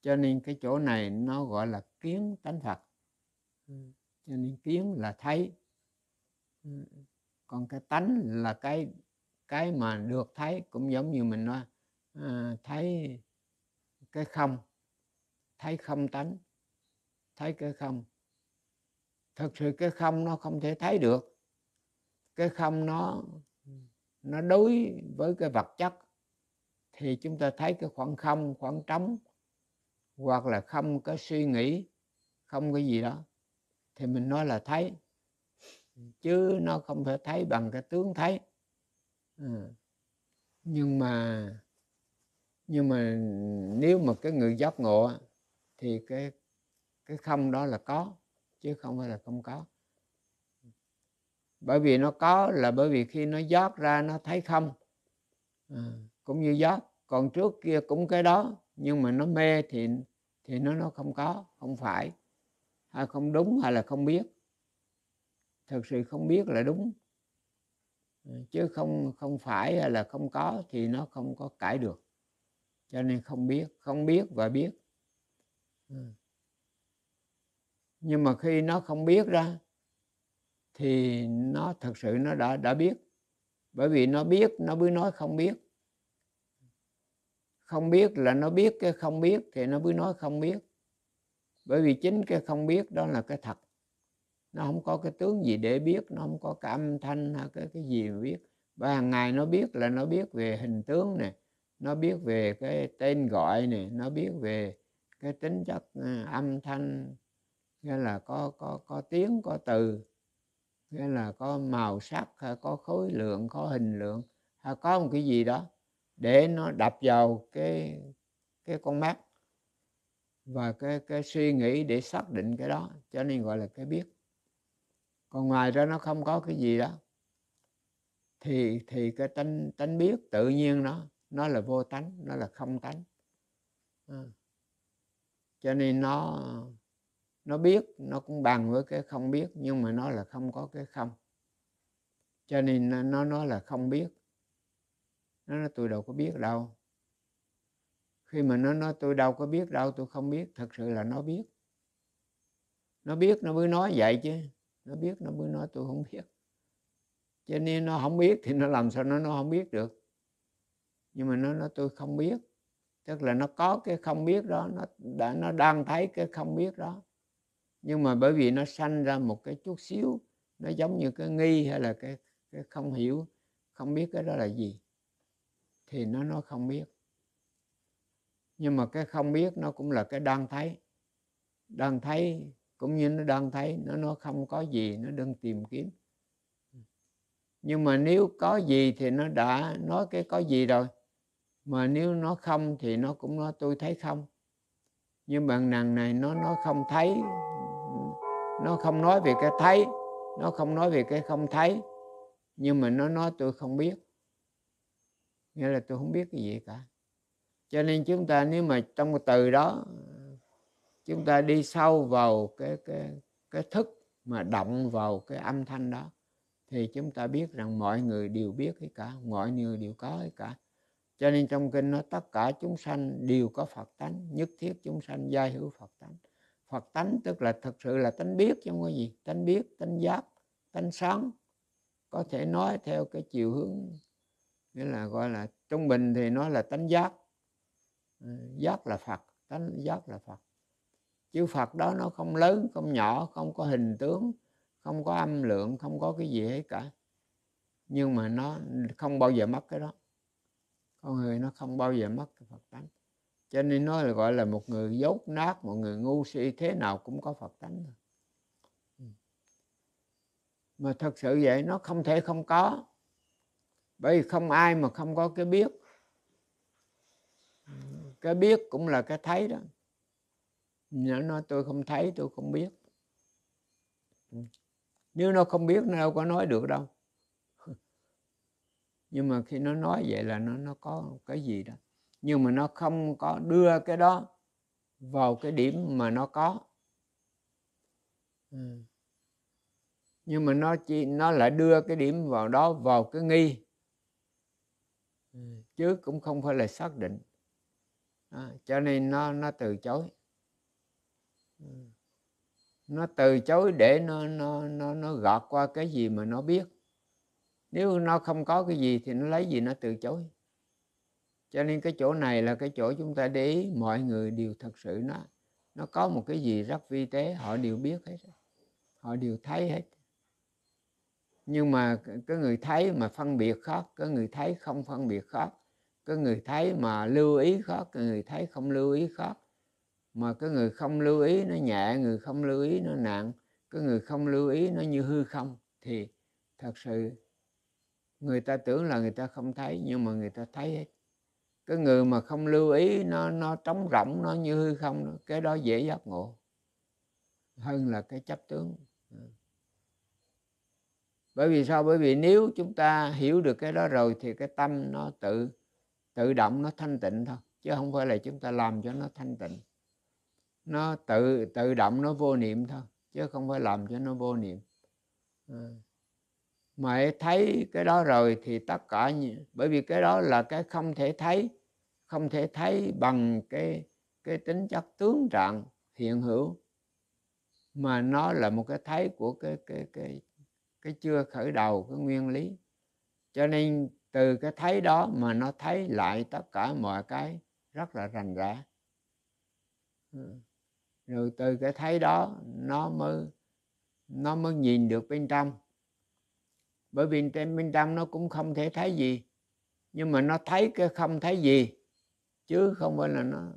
cho nên cái chỗ này nó gọi là kiến tánh phật cho nên kiến là thấy còn cái tánh là cái cái mà được thấy cũng giống như mình nói à, thấy cái không thấy không tánh thấy cái không thật sự cái không nó không thể thấy được cái không nó nó đối với cái vật chất thì chúng ta thấy cái khoảng không khoảng trống hoặc là không có suy nghĩ không cái gì đó thì mình nói là thấy chứ nó không thể thấy bằng cái tướng thấy ừ. nhưng mà nhưng mà nếu mà cái người giác ngộ thì cái cái không đó là có chứ không phải là không có bởi vì nó có là bởi vì khi nó dót ra nó thấy không à, cũng như dót còn trước kia cũng cái đó nhưng mà nó mê thì thì nó nó không có không phải hay không đúng hay là không biết thực sự không biết là đúng à, chứ không không phải hay là không có thì nó không có cãi được cho nên không biết không biết và biết ừ nhưng mà khi nó không biết ra thì nó thật sự nó đã đã biết bởi vì nó biết nó mới nói không biết không biết là nó biết cái không biết thì nó mới nói không biết bởi vì chính cái không biết đó là cái thật nó không có cái tướng gì để biết nó không có cả âm thanh hay cái cái gì mà biết và hàng ngày nó biết là nó biết về hình tướng này nó biết về cái tên gọi này nó biết về cái tính chất à, âm thanh nghĩa là có có có tiếng có từ nghĩa là có màu sắc hay có khối lượng có hình lượng hay có một cái gì đó để nó đập vào cái cái con mắt và cái cái suy nghĩ để xác định cái đó cho nên gọi là cái biết còn ngoài ra nó không có cái gì đó thì thì cái tánh tánh biết tự nhiên nó nó là vô tánh nó là không tánh à. cho nên nó nó biết nó cũng bằng với cái không biết nhưng mà nó là không có cái không cho nên nó nó, nó là không biết nó nói tôi đâu có biết đâu khi mà nó nói tôi đâu có biết đâu tôi không biết thật sự là nó biết nó biết nó mới nói vậy chứ nó biết nó mới nói tôi không biết cho nên nó không biết thì nó làm sao nó nó không biết được nhưng mà nó nói tôi không biết tức là nó có cái không biết đó nó đã nó đang thấy cái không biết đó nhưng mà bởi vì nó sanh ra một cái chút xíu nó giống như cái nghi hay là cái, cái không hiểu không biết cái đó là gì thì nó nó không biết nhưng mà cái không biết nó cũng là cái đang thấy đang thấy cũng như nó đang thấy nó nó không có gì nó đang tìm kiếm nhưng mà nếu có gì thì nó đã nói cái có gì rồi mà nếu nó không thì nó cũng nói tôi thấy không nhưng bạn nàng này nó nó không thấy nó không nói về cái thấy nó không nói về cái không thấy nhưng mà nó nói tôi không biết nghĩa là tôi không biết cái gì cả cho nên chúng ta nếu mà trong cái từ đó chúng ta đi sâu vào cái cái cái thức mà động vào cái âm thanh đó thì chúng ta biết rằng mọi người đều biết cái cả mọi người đều có cái cả cho nên trong kinh nó tất cả chúng sanh đều có phật tánh nhất thiết chúng sanh giai hữu phật tánh Phật tánh tức là thật sự là tánh biết chứ không có gì tánh biết tánh giác tánh sáng có thể nói theo cái chiều hướng nghĩa là gọi là trung bình thì nó là tánh giác ừ, giác là Phật tánh giác là Phật chứ Phật đó nó không lớn không nhỏ không có hình tướng không có âm lượng không có cái gì hết cả nhưng mà nó không bao giờ mất cái đó con người nó không bao giờ mất cái Phật tánh cho nên nói là gọi là một người dốt nát một người ngu si thế nào cũng có phật tánh ừ. mà thật sự vậy nó không thể không có bởi vì không ai mà không có cái biết cái biết cũng là cái thấy đó nó nói tôi không thấy tôi không biết ừ. nếu nó không biết nó đâu có nói được đâu (laughs) nhưng mà khi nó nói vậy là nó nó có cái gì đó nhưng mà nó không có đưa cái đó vào cái điểm mà nó có ừ. nhưng mà nó chỉ nó lại đưa cái điểm vào đó vào cái nghi ừ, chứ cũng không phải là xác định à, cho nên nó nó từ chối ừ. nó từ chối để nó nó nó nó gọt qua cái gì mà nó biết nếu nó không có cái gì thì nó lấy gì nó từ chối cho nên cái chỗ này là cái chỗ chúng ta để ý mọi người đều thật sự nó nó có một cái gì rất vi tế họ đều biết hết họ đều thấy hết nhưng mà cái người thấy mà phân biệt khác cái người thấy không phân biệt khác cái người thấy mà lưu ý khác cái người thấy không lưu ý khác mà cái người không lưu ý nó nhẹ người không lưu ý nó nặng cái người không lưu ý nó như hư không thì thật sự người ta tưởng là người ta không thấy nhưng mà người ta thấy hết cái người mà không lưu ý nó nó trống rỗng nó như hư không cái đó dễ giác ngộ hơn là cái chấp tướng ừ. bởi vì sao bởi vì nếu chúng ta hiểu được cái đó rồi thì cái tâm nó tự tự động nó thanh tịnh thôi chứ không phải là chúng ta làm cho nó thanh tịnh nó tự tự động nó vô niệm thôi chứ không phải làm cho nó vô niệm ừ. mà thấy cái đó rồi thì tất cả bởi vì cái đó là cái không thể thấy không thể thấy bằng cái cái tính chất tướng trạng hiện hữu mà nó là một cái thấy của cái cái cái cái chưa khởi đầu cái nguyên lý cho nên từ cái thấy đó mà nó thấy lại tất cả mọi cái rất là rành rẽ rồi từ cái thấy đó nó mới nó mới nhìn được bên trong bởi vì bên trong nó cũng không thể thấy gì nhưng mà nó thấy cái không thấy gì chứ không phải là nó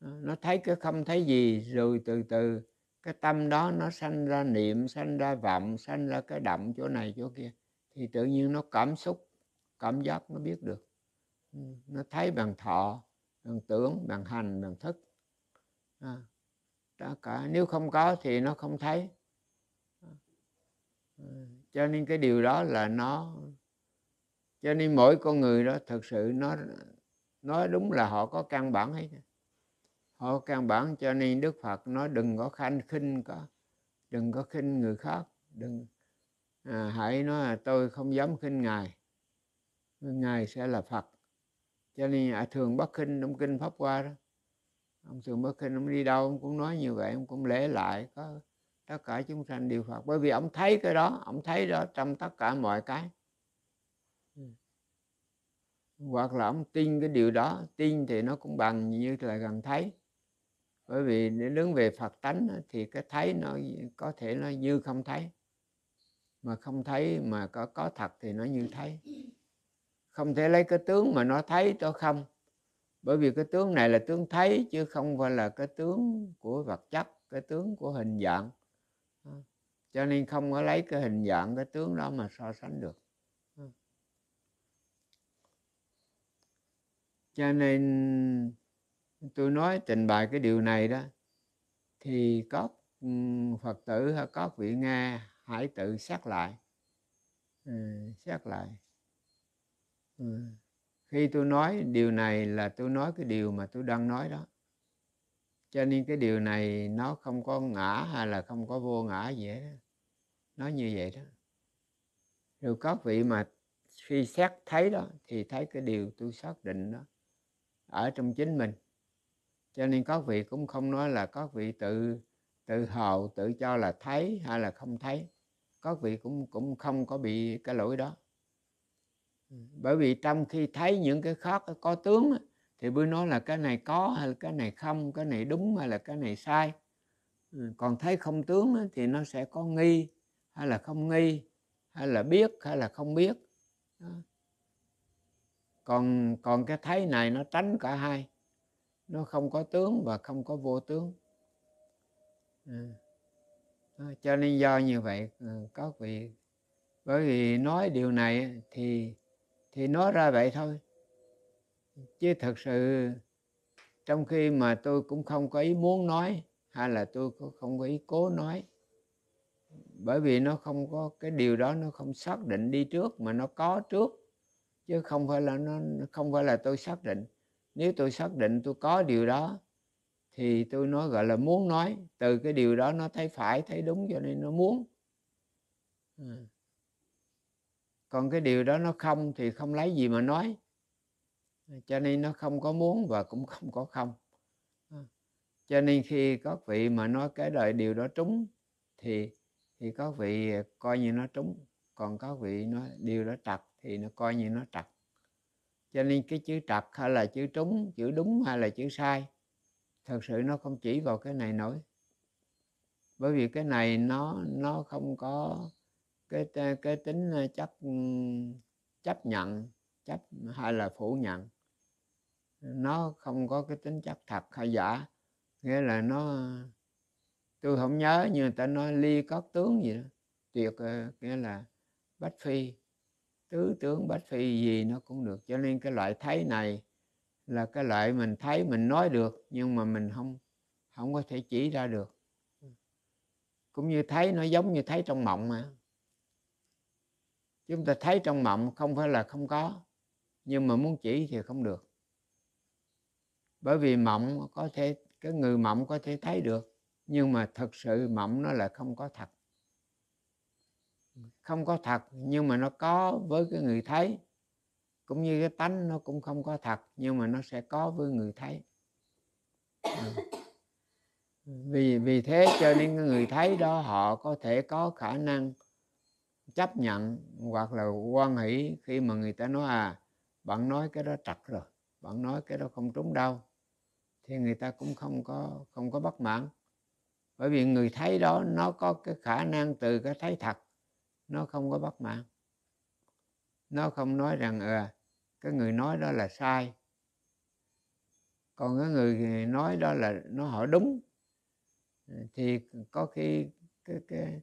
nó thấy cái không thấy gì rồi từ từ cái tâm đó nó sanh ra niệm sanh ra vọng sanh ra cái động chỗ này chỗ kia thì tự nhiên nó cảm xúc cảm giác nó biết được nó thấy bằng thọ bằng tưởng bằng hành bằng thức à, đó cả nếu không có thì nó không thấy à, cho nên cái điều đó là nó cho nên mỗi con người đó thực sự nó nói đúng là họ có căn bản ấy họ có căn bản cho nên đức phật nói đừng có khanh khinh có đừng có khinh người khác đừng à, hãy nói là tôi không dám khinh ngài ngài sẽ là phật cho nên à, thường bất khinh ông kinh pháp qua đó ông thường bất khinh ông đi đâu ông cũng nói như vậy ông cũng lễ lại có tất cả chúng sanh đều phật bởi vì ông thấy cái đó ông thấy đó trong tất cả mọi cái ừ hoặc là ông tin cái điều đó tin thì nó cũng bằng như là gần thấy bởi vì nếu đứng về phật tánh thì cái thấy nó có thể nó như không thấy mà không thấy mà có có thật thì nó như thấy không thể lấy cái tướng mà nó thấy cho không bởi vì cái tướng này là tướng thấy chứ không phải là cái tướng của vật chất cái tướng của hình dạng cho nên không có lấy cái hình dạng cái tướng đó mà so sánh được cho nên tôi nói trình bày cái điều này đó thì có phật tử hay có vị nghe hãy tự xét lại ừ, xét lại ừ. khi tôi nói điều này là tôi nói cái điều mà tôi đang nói đó cho nên cái điều này nó không có ngã hay là không có vô ngã gì hết nó như vậy đó rồi có vị mà khi xét thấy đó thì thấy cái điều tôi xác định đó ở trong chính mình cho nên các vị cũng không nói là các vị tự tự hào tự cho là thấy hay là không thấy các vị cũng cũng không có bị cái lỗi đó bởi vì trong khi thấy những cái khác có tướng thì bữa nói là cái này có hay là cái này không cái này đúng hay là cái này sai ừ, còn thấy không tướng thì nó sẽ có nghi hay là không nghi hay là biết hay là không biết còn còn cái thấy này nó tránh cả hai nó không có tướng và không có vô tướng à. cho nên do như vậy à, các vị bởi vì nói điều này thì thì nói ra vậy thôi chứ thật sự trong khi mà tôi cũng không có ý muốn nói hay là tôi cũng không có ý cố nói bởi vì nó không có cái điều đó nó không xác định đi trước mà nó có trước chứ không phải là nó không phải là tôi xác định nếu tôi xác định tôi có điều đó thì tôi nói gọi là muốn nói từ cái điều đó nó thấy phải thấy đúng cho nên nó muốn ừ. còn cái điều đó nó không thì không lấy gì mà nói cho nên nó không có muốn và cũng không có không ừ. cho nên khi các vị mà nói cái đời điều đó trúng thì thì các vị coi như nó trúng còn các vị nói điều đó trật thì nó coi như nó trật cho nên cái chữ trật hay là chữ trúng chữ đúng hay là chữ sai thật sự nó không chỉ vào cái này nổi bởi vì cái này nó nó không có cái cái tính ờ, chấp chấp nhận chấp hay là phủ nhận nó không có cái tính chấp thật hay giả nghĩa là nó tôi không nhớ nhưng người ta nói ly có tướng gì đó tuyệt ờ, nghĩa là bách phi tứ tướng bách phi gì nó cũng được cho nên cái loại thấy này là cái loại mình thấy mình nói được nhưng mà mình không không có thể chỉ ra được ừ. cũng như thấy nó giống như thấy trong mộng mà chúng ta thấy trong mộng không phải là không có nhưng mà muốn chỉ thì không được bởi vì mộng có thể cái người mộng có thể thấy được nhưng mà thật sự mộng nó là không có thật không có thật nhưng mà nó có với cái người thấy cũng như cái tánh nó cũng không có thật nhưng mà nó sẽ có với người thấy ờ. vì vì thế cho nên cái người thấy đó họ có thể có khả năng chấp nhận hoặc là quan hỷ khi mà người ta nói à bạn nói cái đó trật rồi bạn nói cái đó không trúng đâu thì người ta cũng không có không có bất mãn bởi vì người thấy đó nó có cái khả năng từ cái thấy thật nó không có bất mãn nó không nói rằng à cái người nói đó là sai còn cái người nói đó là nó hỏi đúng thì có khi cái cái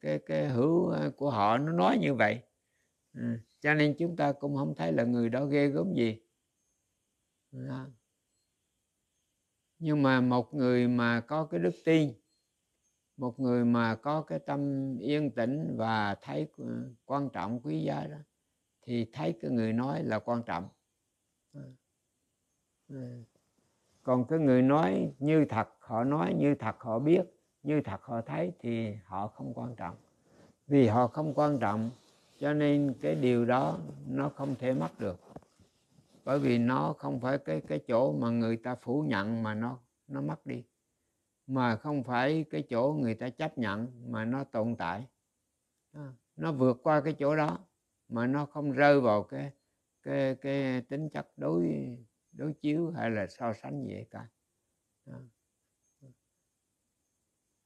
cái cái hữu của họ nó nói như vậy à, cho nên chúng ta cũng không thấy là người đó ghê gớm gì đó. nhưng mà một người mà có cái đức tin một người mà có cái tâm yên tĩnh và thấy ờ, quan trọng quý giá đó thì thấy cái người nói là quan trọng ờ. Ờ. còn cái người nói như thật họ nói như thật họ biết như thật họ thấy thì họ không quan trọng vì họ không quan trọng cho nên cái điều đó nó không thể mất được bởi vì nó không phải cái cái chỗ mà người ta phủ nhận mà nó nó mất đi mà không phải cái chỗ người ta chấp nhận mà nó tồn tại à, nó vượt qua cái chỗ đó mà nó không rơi vào cái cái cái tính chất đối đối chiếu hay là so sánh gì cả à.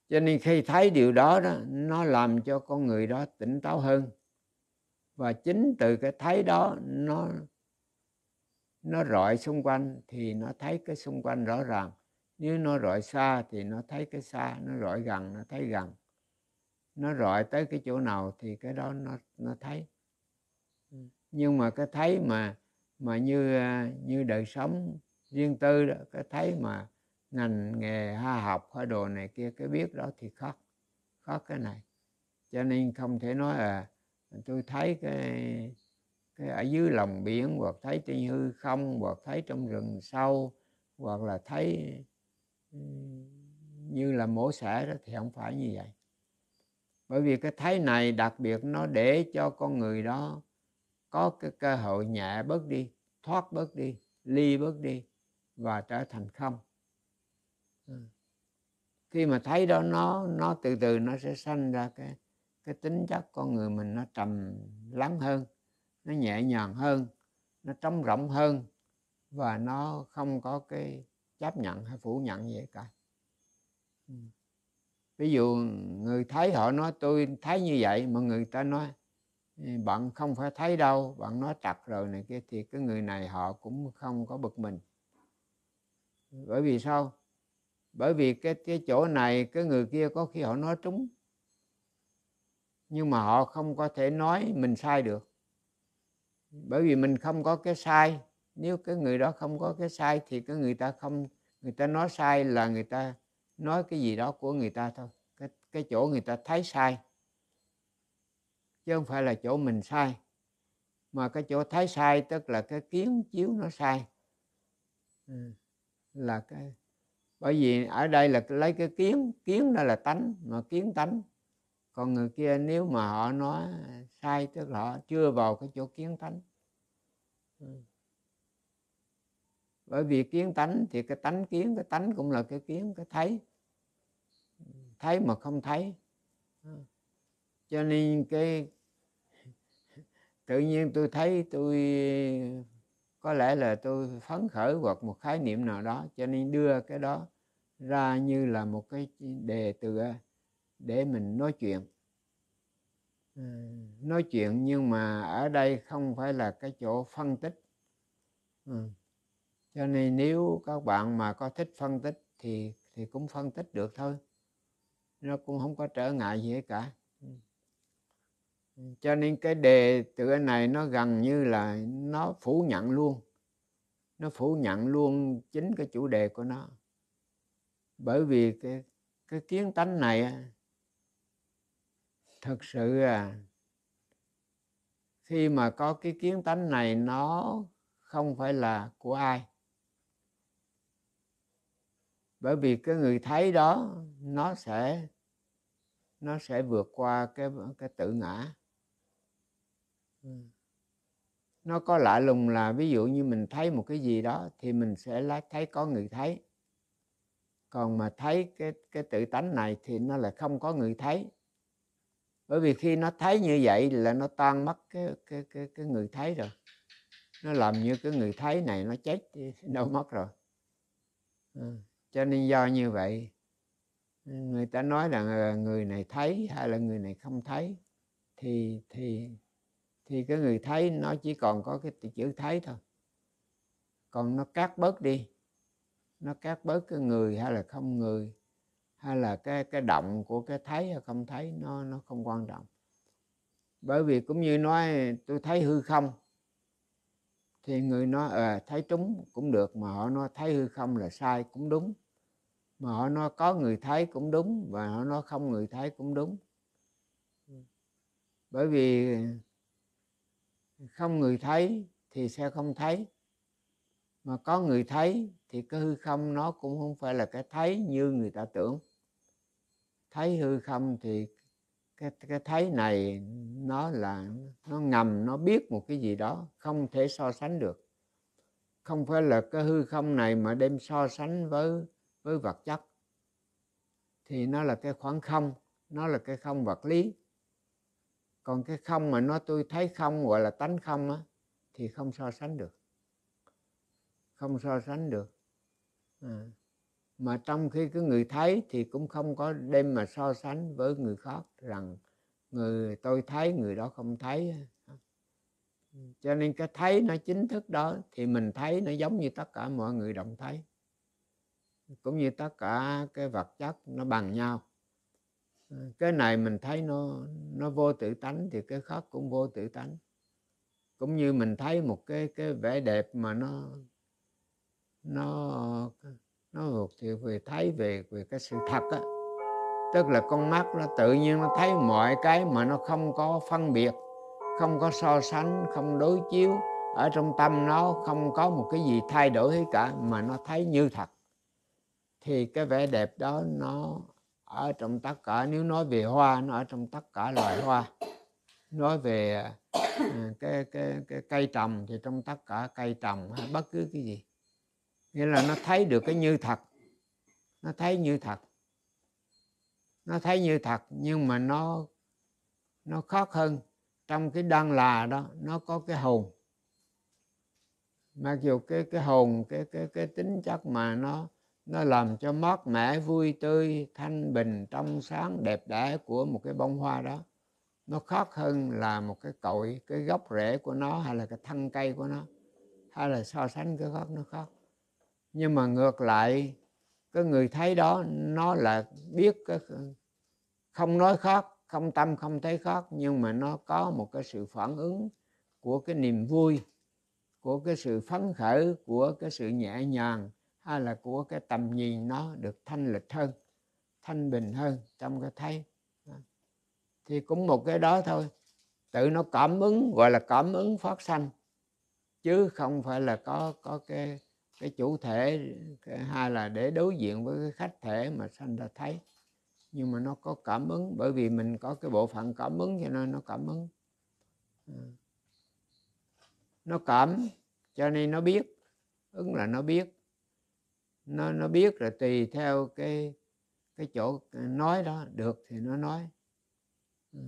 cho nên khi thấy điều đó đó nó làm cho con người đó tỉnh táo hơn và chính từ cái thấy đó nó nó rọi xung quanh thì nó thấy cái xung quanh rõ ràng nếu nó rọi xa thì nó thấy cái xa nó rọi gần nó thấy gần nó rọi tới cái chỗ nào thì cái đó nó nó thấy ừ. nhưng mà cái thấy mà mà như à, như đời sống riêng tư đó cái thấy mà ngành nghề ha học hay đồ này kia cái biết đó thì khó khó cái này cho nên không thể nói là tôi thấy cái cái ở dưới lòng biển hoặc thấy trên hư không hoặc thấy trong rừng sâu hoặc là thấy như là mổ xẻ đó thì không phải như vậy bởi vì cái thấy này đặc biệt nó để cho con người đó có cái cơ hội nhẹ bớt đi thoát bớt đi ly bớt đi và trở thành không ừ. khi mà thấy đó nó nó từ từ nó sẽ sanh ra cái cái tính chất con người mình nó trầm lắng hơn nó nhẹ nhàng hơn nó trống rộng hơn và nó không có cái chấp nhận hay phủ nhận về cả ừ. ví dụ người thấy họ nói tôi thấy như vậy mà người ta nói ừ, bạn không phải thấy đâu bạn nói chặt rồi này kia thì cái người này họ cũng không có bực mình bởi vì sao bởi vì cái cái chỗ này cái người kia có khi họ nói trúng nhưng mà họ không có thể nói mình sai được bởi vì mình không có cái sai nếu cái người đó không có cái sai thì cái người ta không người ta nói sai là người ta nói cái gì đó của người ta thôi cái, cái chỗ người ta thấy sai chứ không phải là chỗ mình sai mà cái chỗ thấy sai tức là cái kiến chiếu nó sai ừ, là cái bởi vì ở đây là lấy cái kiến kiến đó là tánh mà kiến tánh còn người kia nếu mà họ nói sai tức là họ chưa vào cái chỗ kiến tánh ừ bởi vì kiến tánh thì cái tánh kiến cái tánh cũng là cái kiến cái thấy thấy mà không thấy cho nên cái tự nhiên tôi thấy tôi có lẽ là tôi phấn khởi hoặc một khái niệm nào đó cho nên đưa cái đó ra như là một cái đề từ à, để mình nói chuyện ừ, nói chuyện nhưng mà ở đây không phải là cái chỗ phân tích ừ cho nên nếu các bạn mà có thích phân tích thì thì cũng phân tích được thôi nó cũng không có trở ngại gì hết cả ừ. cho nên cái đề tựa này nó gần như là nó phủ nhận luôn nó phủ nhận luôn chính cái chủ đề của nó bởi vì cái, cái kiến tánh này thật sự à khi mà có cái kiến tánh này nó không phải là của ai bởi vì cái người thấy đó nó sẽ nó sẽ vượt qua cái cái tự ngã ừ. nó có lạ lùng là ví dụ như mình thấy một cái gì đó thì mình sẽ thấy có người thấy còn mà thấy cái cái tự tánh này thì nó là không có người thấy bởi vì khi nó thấy như vậy là nó tan mất cái cái cái cái người thấy rồi nó làm như cái người thấy này nó chết (laughs) đâu mất rồi ừ cho nên do như vậy người ta nói là ờ, người này thấy hay là người này không thấy thì thì thì cái người thấy nó chỉ còn có cái chữ thấy thôi còn nó cắt bớt đi nó cắt bớt cái người hay là không người hay là cái cái động của cái thấy hay không thấy nó nó không quan trọng bởi vì cũng như nói tôi thấy hư không thì người nói à, thấy trúng cũng được mà họ nói thấy hư không là sai cũng đúng mà họ nói có người thấy cũng đúng và họ nói không người thấy cũng đúng ừ. bởi vì không người thấy thì sẽ không thấy mà có người thấy thì cái hư không nó cũng không phải là cái thấy như người ta tưởng thấy hư không thì cái, cái thấy này nó là nó ngầm nó biết một cái gì đó không thể so sánh được không phải là cái hư không này mà đem so sánh với với vật chất thì nó là cái khoảng không nó là cái không vật lý còn cái không mà nó tôi thấy không gọi là tánh không á thì không so sánh được không so sánh được à. mà trong khi cái người thấy thì cũng không có đem mà so sánh với người khác rằng người tôi thấy người đó không thấy cho nên cái thấy nó chính thức đó thì mình thấy nó giống như tất cả mọi người động thấy cũng như tất cả cái vật chất nó bằng nhau ờ, cái này mình thấy nó nó vô tự tánh thì cái khác cũng vô tự tánh cũng như mình thấy một cái cái vẻ đẹp mà nó nó nó thuộc thì về thấy về về cái sự thật á tức là con mắt nó tự nhiên nó thấy mọi cái mà nó không có phân biệt không có so sánh không đối chiếu ở trong tâm nó không có một cái gì thay đổi hết cả mà nó thấy như thật thì cái vẻ đẹp đó nó ở trong tất cả nếu nói về hoa nó ở trong tất cả loài hoa nói về à, cái, cái, cái cây trồng thì trong tất cả cây trồng hay bất cứ cái gì nghĩa là nó thấy được cái như thật nó thấy như thật nó thấy như thật nhưng mà nó nó khác hơn trong cái Đăng là đó nó có cái hồn mặc dù cái cái hồn cái cái cái tính chất mà nó nó làm cho mát mẻ vui tươi thanh bình trong sáng đẹp đẽ của một cái bông hoa đó nó khác hơn là một cái cội cái gốc rễ của nó hay là cái thân cây của nó hay là so sánh cái khác nó khác nhưng mà ngược lại cái người thấy đó nó là biết cái không nói khác không tâm không thấy khác nhưng mà nó có một cái sự phản ứng của cái niềm vui của cái sự phấn khởi của cái sự nhẹ nhàng hay là của cái tầm nhìn nó được thanh lịch hơn thanh bình hơn trong cái thấy thì cũng một cái đó thôi tự nó cảm ứng gọi là cảm ứng phát sanh chứ không phải là có có cái cái chủ thể hay là để đối diện với cái khách thể mà sanh ra thấy nhưng mà nó có cảm ứng bởi vì mình có cái bộ phận cảm ứng cho nên nó cảm ứng nó cảm cho nên nó biết ứng là nó biết nó nó biết là tùy theo cái cái chỗ nói đó được thì nó nói ừ.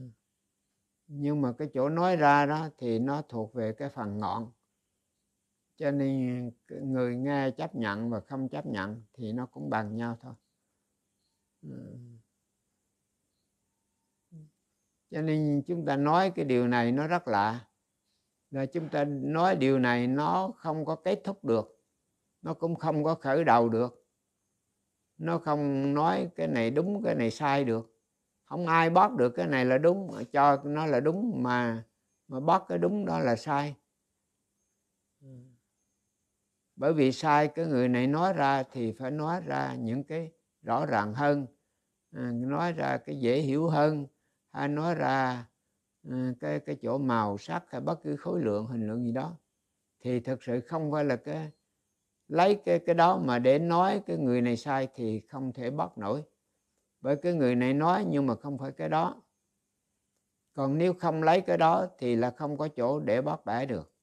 nhưng mà cái chỗ nói ra đó thì nó thuộc về cái phần ngọn cho nên người nghe chấp nhận và không chấp nhận thì nó cũng bằng nhau thôi ừ. cho nên chúng ta nói cái điều này nó rất lạ là chúng ta nói điều này nó không có kết thúc được nó cũng không có khởi đầu được nó không nói cái này đúng cái này sai được không ai bóp được cái này là đúng cho nó là đúng mà mà bóp cái đúng đó là sai ừ. bởi vì sai cái người này nói ra thì phải nói ra những cái rõ ràng hơn à, nói ra cái dễ hiểu hơn hay nói ra à, cái cái chỗ màu sắc hay bất cứ khối lượng hình lượng gì đó thì thực sự không phải là cái lấy cái cái đó mà để nói cái người này sai thì không thể bắt nổi bởi cái người này nói nhưng mà không phải cái đó còn nếu không lấy cái đó thì là không có chỗ để bắt bẻ được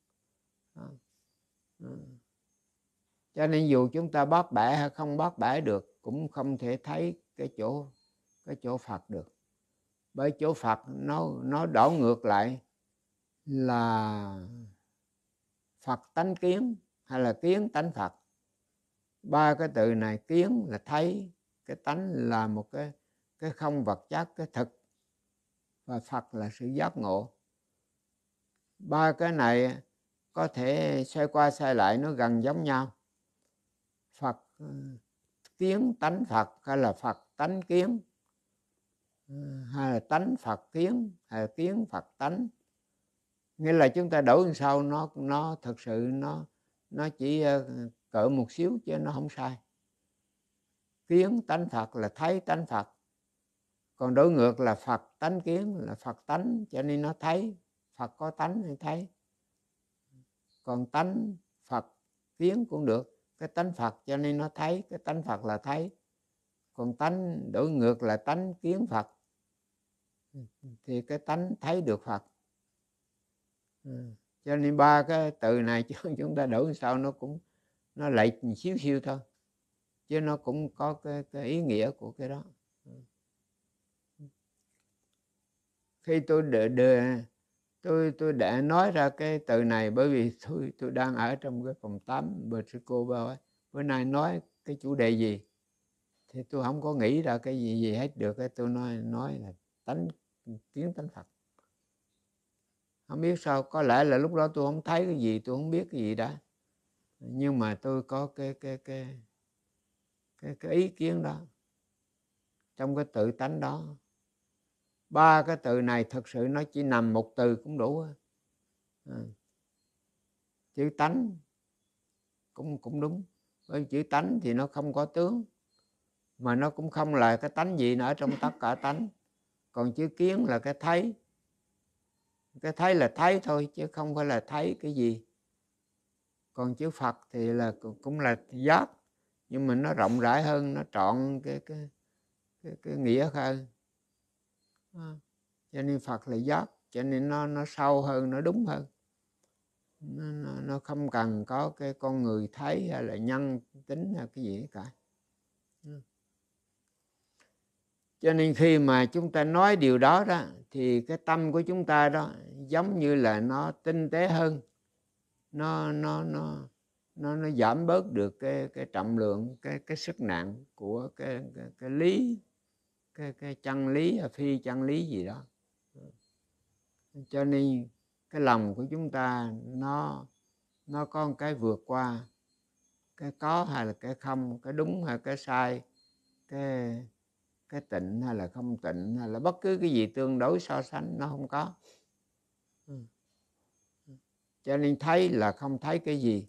cho nên dù chúng ta bắt bẻ hay không bắt bẻ được cũng không thể thấy cái chỗ cái chỗ phật được bởi chỗ phật nó nó đảo ngược lại là phật tánh kiến hay là kiến tánh phật ba cái từ này kiến là thấy cái tánh là một cái cái không vật chất cái thực và phật là sự giác ngộ ba cái này có thể xoay qua xoay lại nó gần giống nhau phật kiến ừ, tánh phật hay là phật tánh kiến ừ, hay là tánh phật kiến hay là kiến phật tánh nghĩa là chúng ta đổi sau nó nó thực sự nó nó chỉ ờ, cỡ một xíu chứ nó không sai kiến tánh phật là thấy tánh phật còn đối ngược là phật tánh kiến là phật tánh cho nên nó thấy phật có tánh hay thấy còn tánh phật kiến cũng được cái tánh phật cho nên nó thấy cái tánh phật là thấy còn tánh đổi ngược là tánh kiến phật thì cái tánh thấy được phật ừ cho nên ba cái từ này (laughs) chúng ta đổi sao nó cũng nó lệch xíu xíu thôi chứ nó cũng có cái, cái ý nghĩa của cái đó khi tôi đề, đưa tôi tôi đã nói ra cái từ này bởi vì tôi tôi đang ở trong cái phòng tắm bờ cô bao ấy bữa nay nói cái chủ đề gì thì tôi không có nghĩ ra cái gì gì hết được cái tôi nói nói là tánh tiếng tánh phật không biết sao có lẽ là lúc đó tôi không thấy cái gì tôi không biết cái gì đó nhưng mà tôi có cái cái cái cái, cái ý kiến đó trong cái tự tánh đó ba cái từ này thật sự nó chỉ nằm một từ cũng đủ à. chữ tánh cũng cũng đúng với chữ tánh thì nó không có tướng mà nó cũng không là cái tánh gì nữa trong tất cả tánh còn chữ kiến là cái thấy cái thấy là thấy thôi chứ không phải là thấy cái gì còn chữ phật thì là cũng là giác nhưng mà nó rộng rãi hơn nó trọn cái cái cái, cái nghĩa hơn à. cho nên phật là giác cho nên nó nó sâu hơn nó đúng hơn nó, nó, nó không cần có cái con người thấy hay là nhân tính hay cái gì cả ừ cho nên khi mà chúng ta nói điều đó đó thì cái tâm của chúng ta đó giống như là nó tinh tế hơn nó nó nó nó nó giảm bớt được cái cái trọng lượng cái cái sức nặng của cái cái, cái lý cái cái chân lý hay à, phi chân lý gì đó cho nên cái lòng của chúng ta nó nó có một cái vượt qua cái có hay là cái không cái đúng hay cái sai cái cái tịnh hay là không tịnh hay là bất cứ cái gì tương đối so sánh nó không có ừ. Ừ. cho nên thấy là không thấy cái gì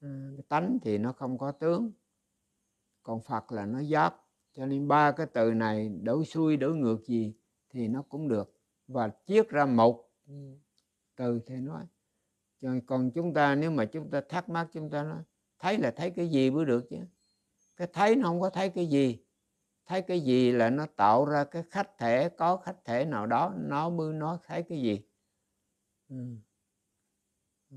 ừ. tánh thì nó không có tướng còn phật là nó giáp cho nên ba cái từ này đổi xuôi đổi ngược gì thì nó cũng được và chiết ra một từ thì nói cho còn chúng ta nếu mà chúng ta thắc mắc chúng ta nói thấy là thấy cái gì mới được chứ cái thấy nó không có thấy cái gì thấy cái gì là nó tạo ra cái khách thể có khách thể nào đó nó mới nó thấy cái gì ừ.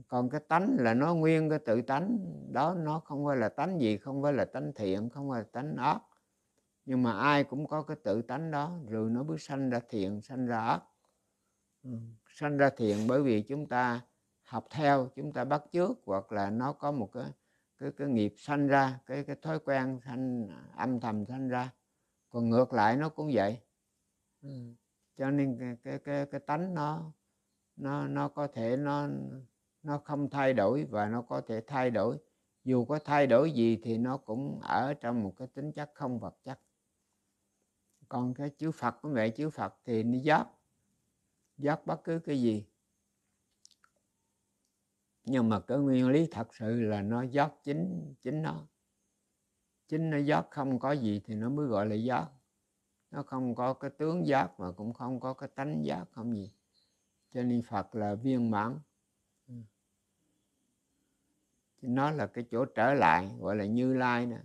còn cái tánh là nó nguyên cái tự tánh đó nó không phải là tánh gì không phải là tánh thiện không phải là tánh ác nhưng mà ai cũng có cái tự tánh đó rồi nó mới sanh ra thiện sanh ra ác ừ. sanh ra thiện bởi vì chúng ta học theo chúng ta bắt chước hoặc là nó có một cái cái cái nghiệp sanh ra cái cái thói quen sanh âm thầm sanh ra còn ngược lại nó cũng vậy ừ. cho nên cái, cái cái cái tánh nó nó nó có thể nó nó không thay đổi và nó có thể thay đổi dù có thay đổi gì thì nó cũng ở trong một cái tính chất không vật chất còn cái chữ phật của mẹ chữ phật thì nó giáp giáp bất cứ cái gì nhưng mà cái nguyên lý thật sự là nó giáp chính chính nó chính nó giác không có gì thì nó mới gọi là giác nó không có cái tướng giác mà cũng không có cái tánh giác không gì cho nên phật là viên mãn nó là cái chỗ trở lại gọi là như lai nè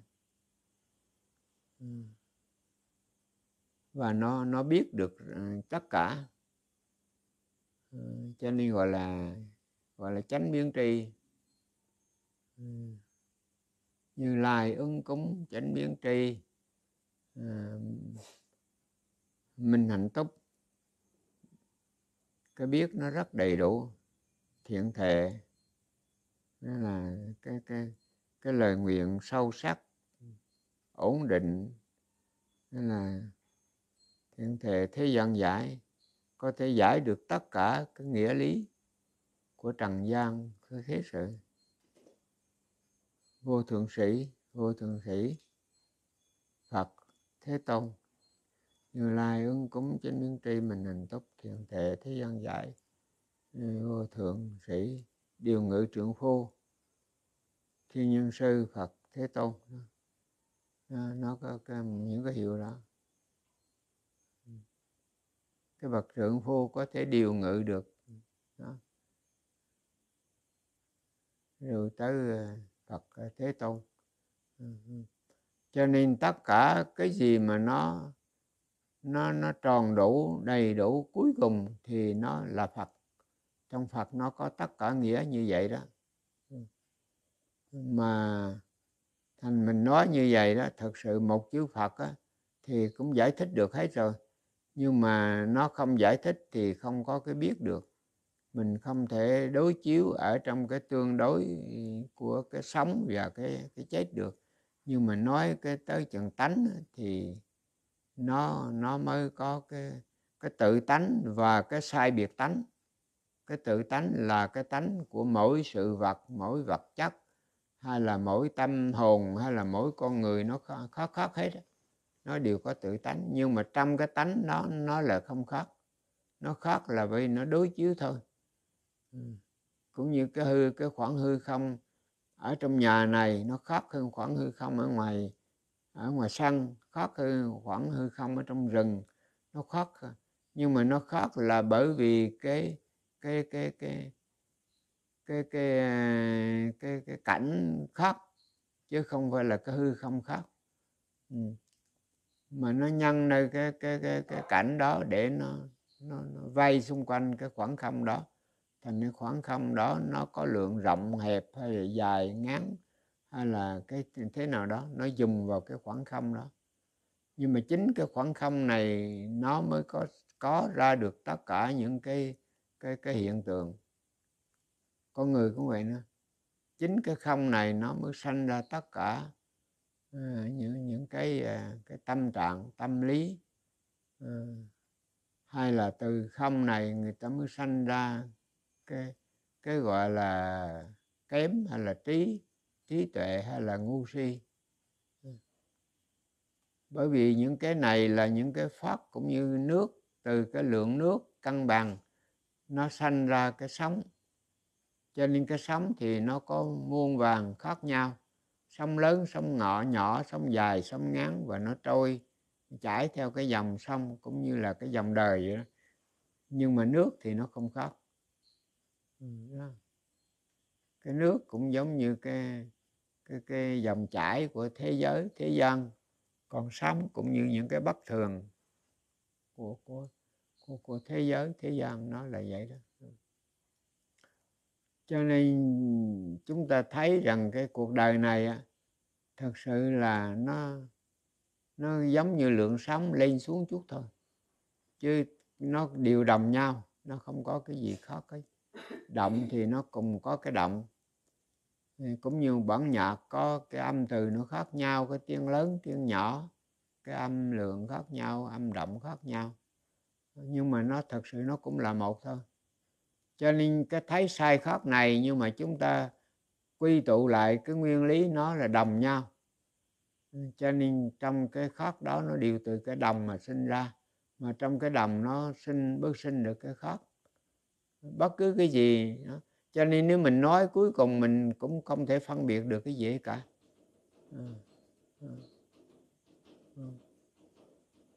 và nó nó biết được ờ, tất cả ờ, cho nên gọi là gọi là chánh biến tri ừ như lai ứng cúng chánh biến tri à, minh hạnh túc cái biết nó rất đầy đủ thiện thể đó là cái cái cái lời nguyện sâu sắc ổn định đó là thiện thể thế gian giải có thể giải được tất cả cái nghĩa lý của trần gian thế sự vô thượng sĩ vô thượng sĩ phật thế tôn như lai ứng cúng trên miếng tri mình hành túc thiện thể thế gian giải vô thượng sĩ điều ngự trưởng phu thiên nhân sư phật thế tôn nó, nó có cái, những cái hiệu đó cái bậc trưởng phu có thể điều ngự được đó. rồi tới à, Phật Thế Tôn ừ, ừ. cho nên tất cả cái gì mà nó nó nó tròn đủ đầy đủ cuối cùng thì nó là Phật trong Phật nó có tất cả nghĩa như vậy đó ừ. mà thành mình nói như vậy đó thật sự một chữ Phật á, thì cũng giải thích được hết rồi nhưng mà nó không giải thích thì không có cái biết được mình không thể đối chiếu ở trong cái tương đối của cái sống và cái cái chết được nhưng mà nói cái tới chừng tánh thì nó nó mới có cái cái tự tánh và cái sai biệt tánh cái tự tánh là cái tánh của mỗi sự vật mỗi vật chất hay là mỗi tâm hồn hay là mỗi con người nó khó khác hết nó đều có tự tánh nhưng mà trong cái tánh nó nó là không khác nó khác là vì nó đối chiếu thôi Ừ. cũng như cái hư cái khoảng hư không ở trong nhà này nó khác hơn khoảng hư không ở ngoài ở ngoài sân khác hơn khoảng hư không ở trong rừng nó khác nhưng mà nó khác là bởi vì cái cái cái cái cái cái cái, cái cảnh khác chứ không phải là cái hư không khác ừ. mà nó nhân nơi cái cái cái cái cảnh đó để nó nó, nó vay xung quanh cái khoảng không đó thành cái khoảng không đó nó có lượng rộng hẹp hay là dài ngắn hay là cái thế nào đó nó dùng vào cái khoảng không đó nhưng mà chính cái khoảng không này nó mới có có ra được tất cả những cái cái cái hiện tượng con người cũng vậy nữa chính cái không này nó mới sanh ra tất cả à, những những cái à, cái tâm trạng tâm lý à, hay là từ không này người ta mới sanh ra cái cái gọi là kém hay là trí trí tuệ hay là ngu si bởi vì những cái này là những cái phát cũng như nước từ cái lượng nước cân bằng nó sanh ra cái sóng cho nên cái sóng thì nó có muôn vàng khác nhau sông lớn sông ngọ nhỏ sông dài sông ngắn và nó trôi chảy theo cái dòng sông cũng như là cái dòng đời vậy đó nhưng mà nước thì nó không khác Ừ, cái nước cũng giống như cái cái cái dòng chảy của thế giới thế gian còn sống cũng như những cái bất thường của của của, của thế giới thế gian nó là vậy đó ừ. cho nên chúng ta thấy rằng cái cuộc đời này á, thật sự là nó nó giống như lượng sóng lên xuống chút thôi chứ nó điều đồng nhau nó không có cái gì khó cái động thì nó cùng có cái động ờ, cũng như bản nhạc có cái âm từ nó khác nhau cái tiếng lớn tiếng nhỏ cái âm lượng khác nhau âm động khác nhau nhưng mà nó thật sự nó cũng là một thôi cho nên cái thấy sai khác này nhưng mà chúng ta quy tụ lại cái nguyên lý nó là đồng nhau ờ, cho nên trong cái khác đó nó đều từ cái đồng mà sinh ra mà trong cái đồng nó sinh bước sinh được cái khác bất cứ cái gì cho nên nếu mình nói cuối cùng mình cũng không thể phân biệt được cái gì cả ừ, ừ, ừ.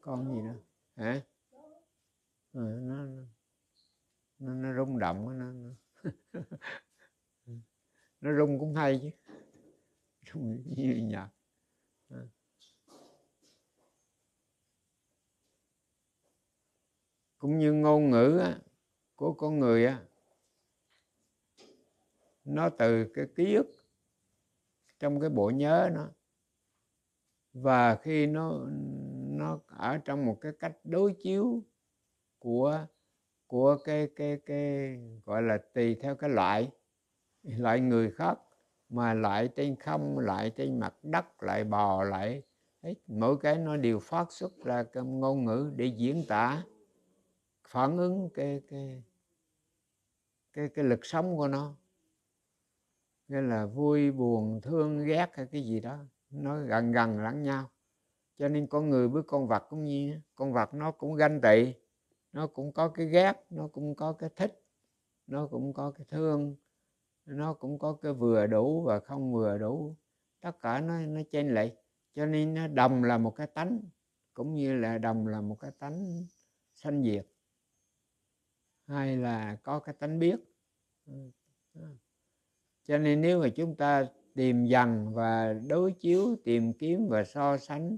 con gì đó hả à, nó, nó nó rung động nó nó, (laughs) nó rung cũng hay chứ (laughs) rung như nhạc cũng như ngôn ngữ á của con người á nó từ cái ký ức trong cái bộ nhớ nó và khi nó nó ở trong một cái cách đối chiếu của của cái cái cái gọi là tùy theo cái loại loại người khác mà lại trên không lại trên mặt đất lại bò lại hết mỗi cái nó đều phát xuất ra cái ngôn ngữ để diễn tả phản ứng cái cái cái cái lực sống của nó nghĩa là vui buồn thương ghét hay cái gì đó nó gần gần lẫn nhau cho nên con người với con vật cũng như con vật nó cũng ganh tị nó cũng có cái ghét nó cũng có cái thích nó cũng có cái thương nó cũng có cái vừa đủ và không vừa đủ tất cả nó nó trên lệ cho nên nó đồng là một cái tánh cũng như là đồng là một cái tánh sanh diệt hay là có cái tánh biết ừ, cho nên nếu mà chúng ta tìm dần và đối chiếu tìm kiếm và so sánh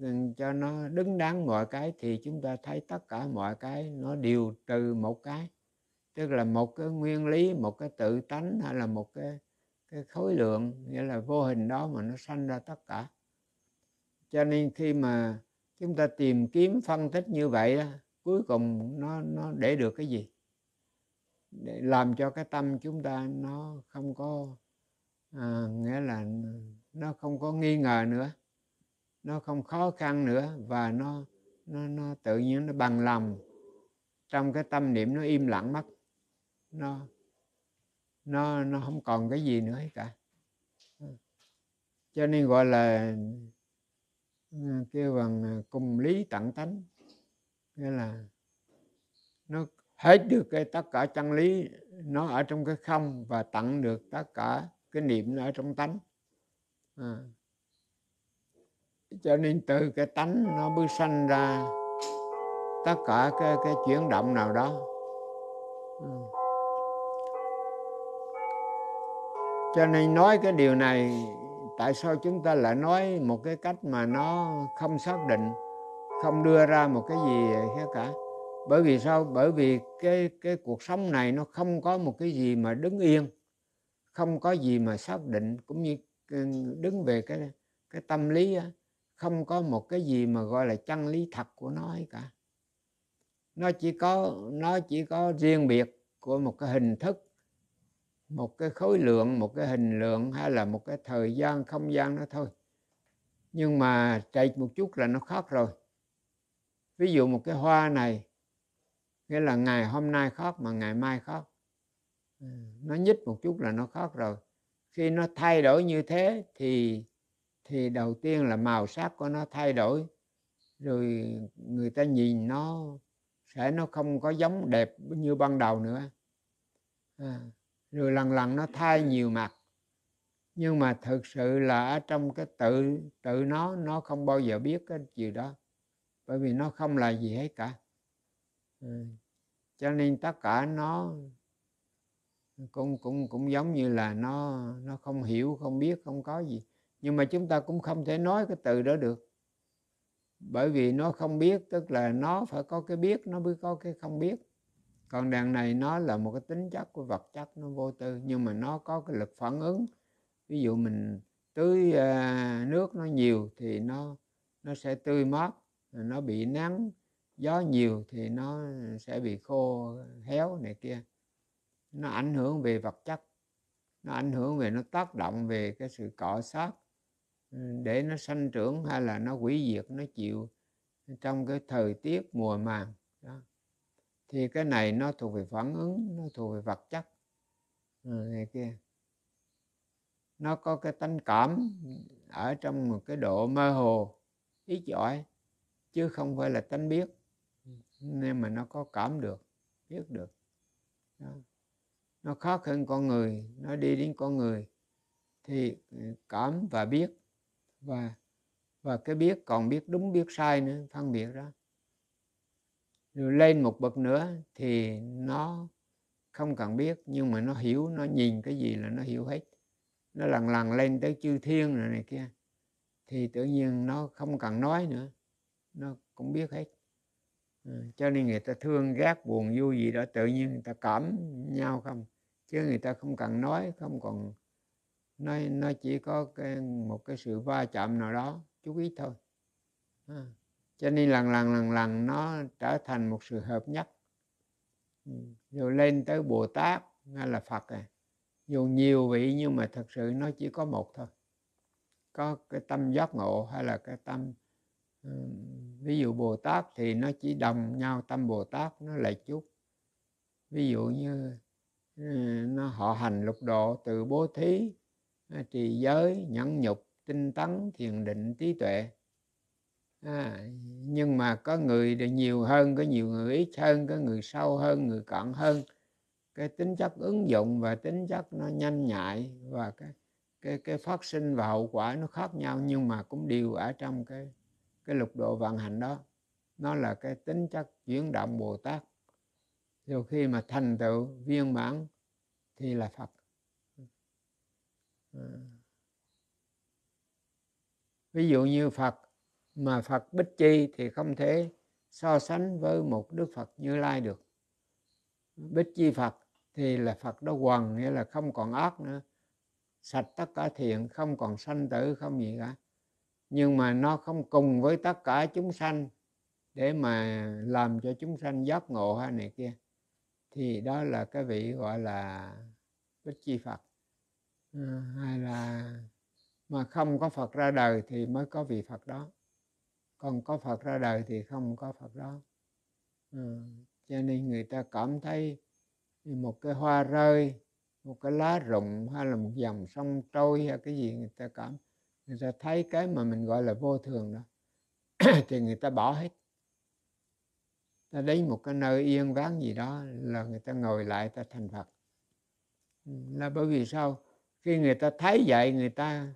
ừ, cho nó đứng đáng mọi cái thì chúng ta thấy tất cả mọi cái nó đều trừ một cái tức là một cái nguyên lý một cái tự tánh hay là một cái cái khối lượng nghĩa là vô hình đó mà nó sanh ra tất cả cho nên khi mà chúng ta tìm kiếm phân tích như vậy đó cuối cùng nó nó để được cái gì để làm cho cái tâm chúng ta nó không có à, nghĩa là nó không có nghi ngờ nữa nó không khó khăn nữa và nó nó nó tự nhiên nó bằng lòng trong cái tâm niệm nó im lặng mất nó nó nó không còn cái gì nữa hết cả cho nên gọi là à, kêu bằng à, cùng lý tận tánh nghĩa là nó hết được cái tất cả chân lý nó ở trong cái không và tặng được tất cả cái niệm nó ở trong tánh à. cho nên từ cái tánh nó mới sanh ra tất cả cái cái chuyển động nào đó à. cho nên nói cái điều này tại sao chúng ta lại nói một cái cách mà nó không xác định không đưa ra một cái gì hết cả bởi vì sao bởi vì cái cái cuộc sống này nó không có một cái gì mà đứng yên không có gì mà xác định cũng như ừ, đứng về cái cái tâm lý á, không có một cái gì mà gọi là chân lý thật của nó ấy cả nó chỉ có nó chỉ có riêng biệt của một cái hình thức một cái khối lượng một cái hình lượng hay là một cái thời gian không gian đó thôi nhưng mà chạy một chút là nó khác rồi ví dụ một cái hoa này nghĩa là ngày hôm nay khóc mà ngày mai khóc ừ, nó nhích một chút là nó khóc rồi khi nó thay đổi như thế thì thì đầu tiên là màu sắc của nó thay đổi rồi người ta nhìn nó sẽ nó không có giống đẹp như ban đầu nữa à, rồi lần lần nó thay nhiều mặt nhưng mà thực sự là ở trong cái tự tự nó nó không bao giờ biết cái gì đó bởi vì nó không là gì hết cả ừ. cho nên tất cả nó cũng cũng cũng giống như là nó nó không hiểu không biết không có gì nhưng mà chúng ta cũng không thể nói cái từ đó được bởi vì nó không biết tức là nó phải có cái biết nó mới có cái không biết còn đàn này nó là một cái tính chất của vật chất nó vô tư nhưng mà nó có cái lực phản ứng ví dụ mình tưới à, nước nó nhiều thì nó nó sẽ tươi mát nó bị nắng gió nhiều thì nó sẽ bị khô héo này kia nó ảnh hưởng về vật chất nó ảnh hưởng về nó tác động về cái sự cọ sát ừ, để nó sanh trưởng hay là nó hủy diệt nó chịu trong cái thời tiết mùa màng đó thì cái này nó thuộc về phản ứng nó thuộc về vật chất ừ, này kia nó có cái tánh cảm ở trong một cái độ mơ hồ ít giỏi chứ không phải là tánh biết ừ. nên mà nó có cảm được biết được đó. nó khác hơn con người nó đi đến con người thì ừ, cảm và biết và và cái biết còn biết đúng biết sai nữa phân biệt đó rồi lên một bậc nữa thì nó không cần biết nhưng mà nó hiểu nó nhìn cái gì là nó hiểu hết nó lần lần lên tới chư thiên rồi này kia thì tự nhiên nó không cần nói nữa nó cũng biết hết ừ, cho nên người ta thương ghét buồn vui gì đó tự nhiên người ta cảm nhau không chứ người ta không cần nói không còn nó nó chỉ có cái, một cái sự va chạm nào đó chút ít thôi à, cho nên lần lần lần lần nó trở thành một sự hợp nhất ừ, rồi lên tới bồ tát hay là phật à dù nhiều vị nhưng mà thật sự nó chỉ có một thôi có cái tâm giác ngộ hay là cái tâm ví dụ bồ tát thì nó chỉ đồng nhau tâm bồ tát nó lại chút ví dụ như nó họ hành lục độ từ bố thí à, trì giới nhẫn nhục tinh tấn thiền định trí tuệ à, nhưng mà có người nhiều hơn có nhiều người ít hơn có người sâu hơn người cận hơn cái tính chất ứng dụng và tính chất nó nhanh nhạy và cái cái cái phát sinh và hậu quả nó khác nhau nhưng mà cũng đều ở trong cái cái lục độ vận hành đó nó là cái tính chất chuyển động bồ tát rồi khi mà thành tựu viên mãn thì là phật à. ví dụ như phật mà phật bích chi thì không thể so sánh với một đức phật như lai được bích chi phật thì là phật đó hoàn nghĩa là không còn ác nữa sạch tất cả thiện không còn sanh tử không gì cả nhưng mà nó không cùng với tất cả chúng sanh để mà làm cho chúng sanh giác ngộ hay này kia thì đó là cái vị gọi là bích chi phật à, hay là mà không có phật ra đời thì mới có vị phật đó còn có phật ra đời thì không có phật đó à, cho nên người ta cảm thấy một cái hoa rơi một cái lá rụng hay là một dòng sông trôi hay cái gì người ta cảm người ta thấy cái mà mình gọi là vô thường đó (clears throat) thì người ta bỏ hết ta đến một cái nơi yên vắng gì đó là người ta ngồi lại ta thành phật ừ, là bởi vì sao khi người ta thấy vậy người ta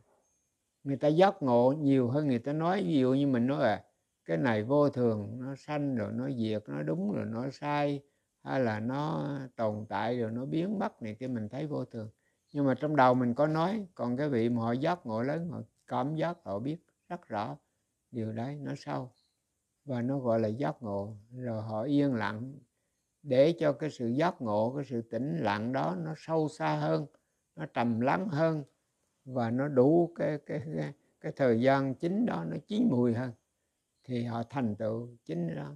người ta giác ngộ nhiều hơn người ta nói ví dụ như mình nói là cái này vô thường nó sanh rồi nó diệt nó đúng rồi nó sai hay là nó tồn tại rồi nó biến mất này kia mình thấy vô thường nhưng mà trong đầu mình có nói còn cái vị mà họ giác ngộ lớn họ cảm giác họ biết rất rõ điều đấy nó sâu và nó gọi là giác ngộ rồi họ yên lặng để cho cái sự giác ngộ cái sự tĩnh lặng đó nó sâu xa hơn nó trầm lắng hơn và nó đủ cái cái cái, cái thời gian chính đó nó chín mùi hơn thì họ thành tựu chính đó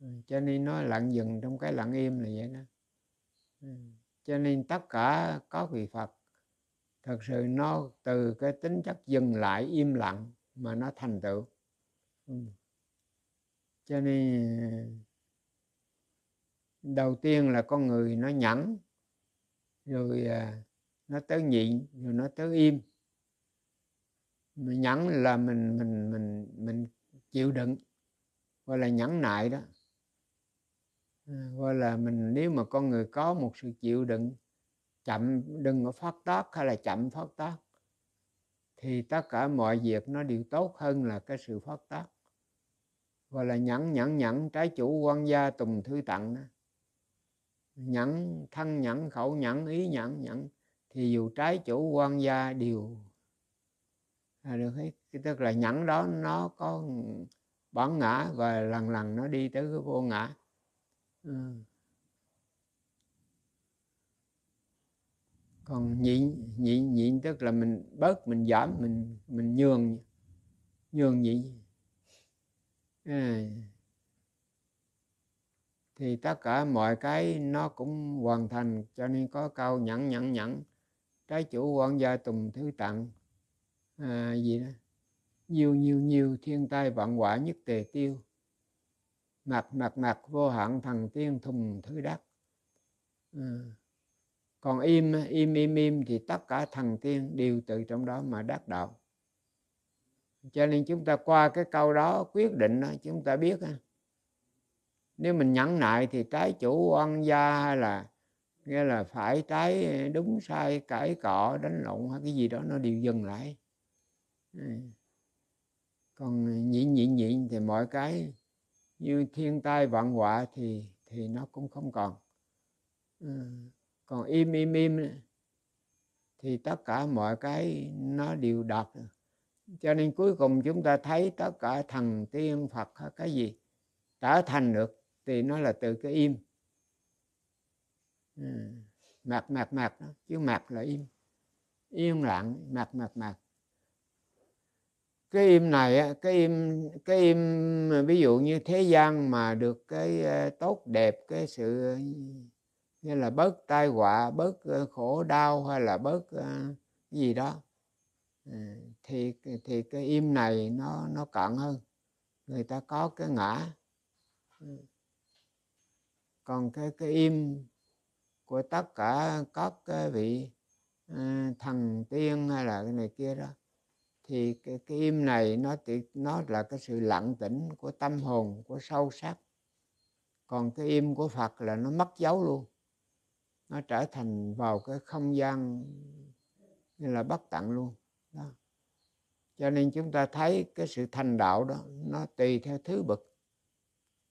ừ, cho nên nói lặng dừng trong cái lặng im là vậy đó ừ, cho nên tất cả các vị phật thật sự nó từ cái tính chất dừng lại im lặng mà nó thành tựu ừ. cho nên đầu tiên là con người nó nhẫn rồi à, nó tới nhịn rồi nó tới im mình nhẫn là mình mình mình mình chịu đựng gọi là nhẫn nại đó à, gọi là mình nếu mà con người có một sự chịu đựng chậm đừng có phát tác hay là chậm phát tác thì tất cả mọi việc nó đều tốt hơn là cái sự phát tác và là nhẫn nhẫn nhẫn trái chủ quan gia tùng thư tặng đó nhẫn thân nhẫn khẩu nhẫn ý nhẫn nhẫn thì dù trái chủ quan gia đều là được hết tức là nhẫn đó nó có bản ngã và lần lần nó đi tới cái vô ngã ừ. còn nhịn nhịn nhịn tức là mình bớt mình giảm mình mình nhường nhường nhịn à. thì tất cả mọi cái nó cũng hoàn thành cho nên có câu nhẫn nhẫn nhẫn trái chủ quan gia tùng thứ tặng à, gì đó nhiều nhiều nhiều thiên tai vạn quả nhất tề tiêu mặt mặt mặt vô hạn thần tiên thùng thứ đắc à còn im im im im thì tất cả thần tiên đều từ trong đó mà đắc đạo cho nên chúng ta qua cái câu đó quyết định đó, chúng ta biết nếu mình nhẫn nại thì trái chủ oan gia hay là nghĩa là phải trái đúng sai cãi cọ đánh lộn hay cái gì đó nó đều dừng lại ừ. còn nhịn nhịn nhịn thì mọi cái như thiên tai vạn họa thì thì nó cũng không còn ừ còn im im im thì tất cả mọi cái nó đều đạt cho nên cuối cùng chúng ta thấy tất cả thần tiên phật cái gì trở thành được thì nó là từ cái im ừ. mạc mạc mạc chứ mạc là im yên lặng mạc mạc mạc cái im này cái im cái im ví dụ như thế gian mà được cái ờ, tốt đẹp cái sự như là bớt tai họa bớt ờ, khổ đau hay là bớt ờ, gì đó ừ, thì thì cái im này nó nó cận hơn người ta có cái ngã ừ. còn cái cái im của tất cả các cái vị ờ, thần tiên hay là cái này kia đó thì cái, cái im này nó nó là cái sự lặng tĩnh của tâm hồn của sâu sắc còn cái im của phật là nó mất dấu luôn nó trở thành vào cái không gian như là bất tận luôn đó. cho nên chúng ta thấy cái sự thành đạo đó nó tùy theo thứ bậc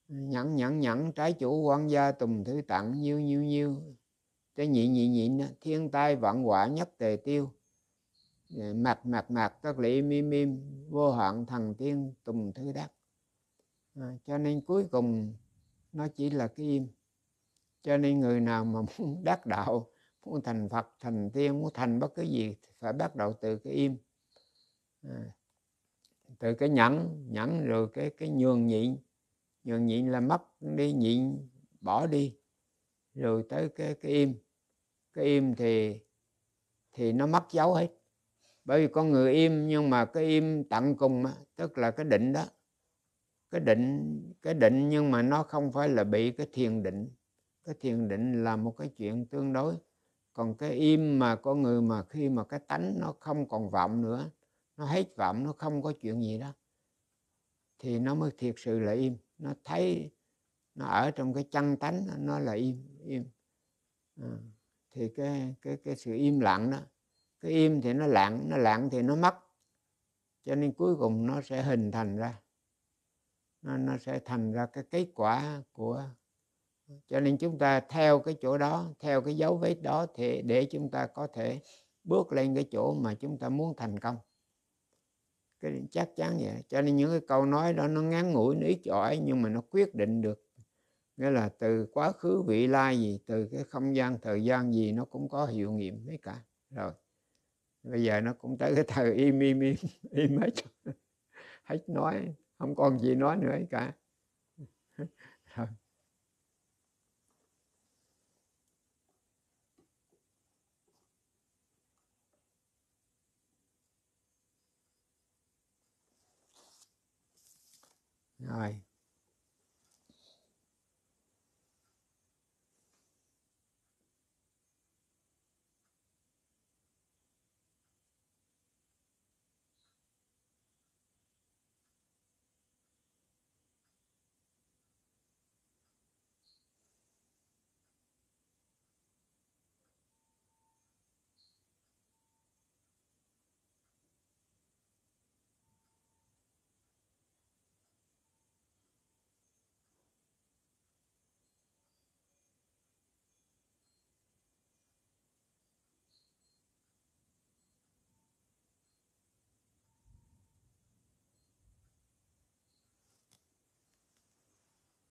nhẫn nhẫn nhẫn trái chủ quan gia tùng thứ tặng nhiêu nhiêu nhiêu cái nhị nhị nhị thiên tai vạn quả nhất tề tiêu dạ, mạc mạc mạc các lị mim mim vô hạn thần tiên tùng thứ đắc à, cho nên cuối cùng nó chỉ là cái im cho nên người nào mà (laughs) muốn đắc đạo muốn thành phật thành tiên muốn thành bất cứ gì phải bắt đầu từ cái im à, từ cái nhẫn nhẫn rồi cái cái nhường nhịn nhường nhịn là mất đi nhịn bỏ đi rồi tới cái cái im cái im thì thì nó mất dấu hết bởi vì con người im nhưng mà cái im tận cùng á, tức là cái định đó cái định cái định nhưng mà nó không phải là bị cái thiền định cái thiền định là một cái chuyện tương đối còn cái im mà có người mà khi mà cái tánh nó không còn vọng nữa nó hết vọng nó không có chuyện gì đó thì nó mới thiệt sự là im nó thấy nó ở trong cái chân tánh nó là im im à, thì cái cái cái sự im lặng đó cái im thì nó lặng nó lặng thì nó mất cho nên cuối cùng nó sẽ hình thành ra nó, nó sẽ thành ra cái kết quả của cho nên chúng ta theo cái chỗ đó theo cái dấu vết đó thì để chúng ta có thể bước lên cái chỗ mà chúng ta muốn thành công cái chắc chắn vậy cho nên những cái câu nói đó nó ngắn ngủi nó ít ỏi nhưng mà nó quyết định được nghĩa là từ quá khứ vị lai gì từ cái không gian thời gian gì nó cũng có hiệu nghiệm hết cả rồi bây giờ nó cũng tới cái thời im im im im hết (laughs) hết nói không còn gì nói nữa hết cả Aye.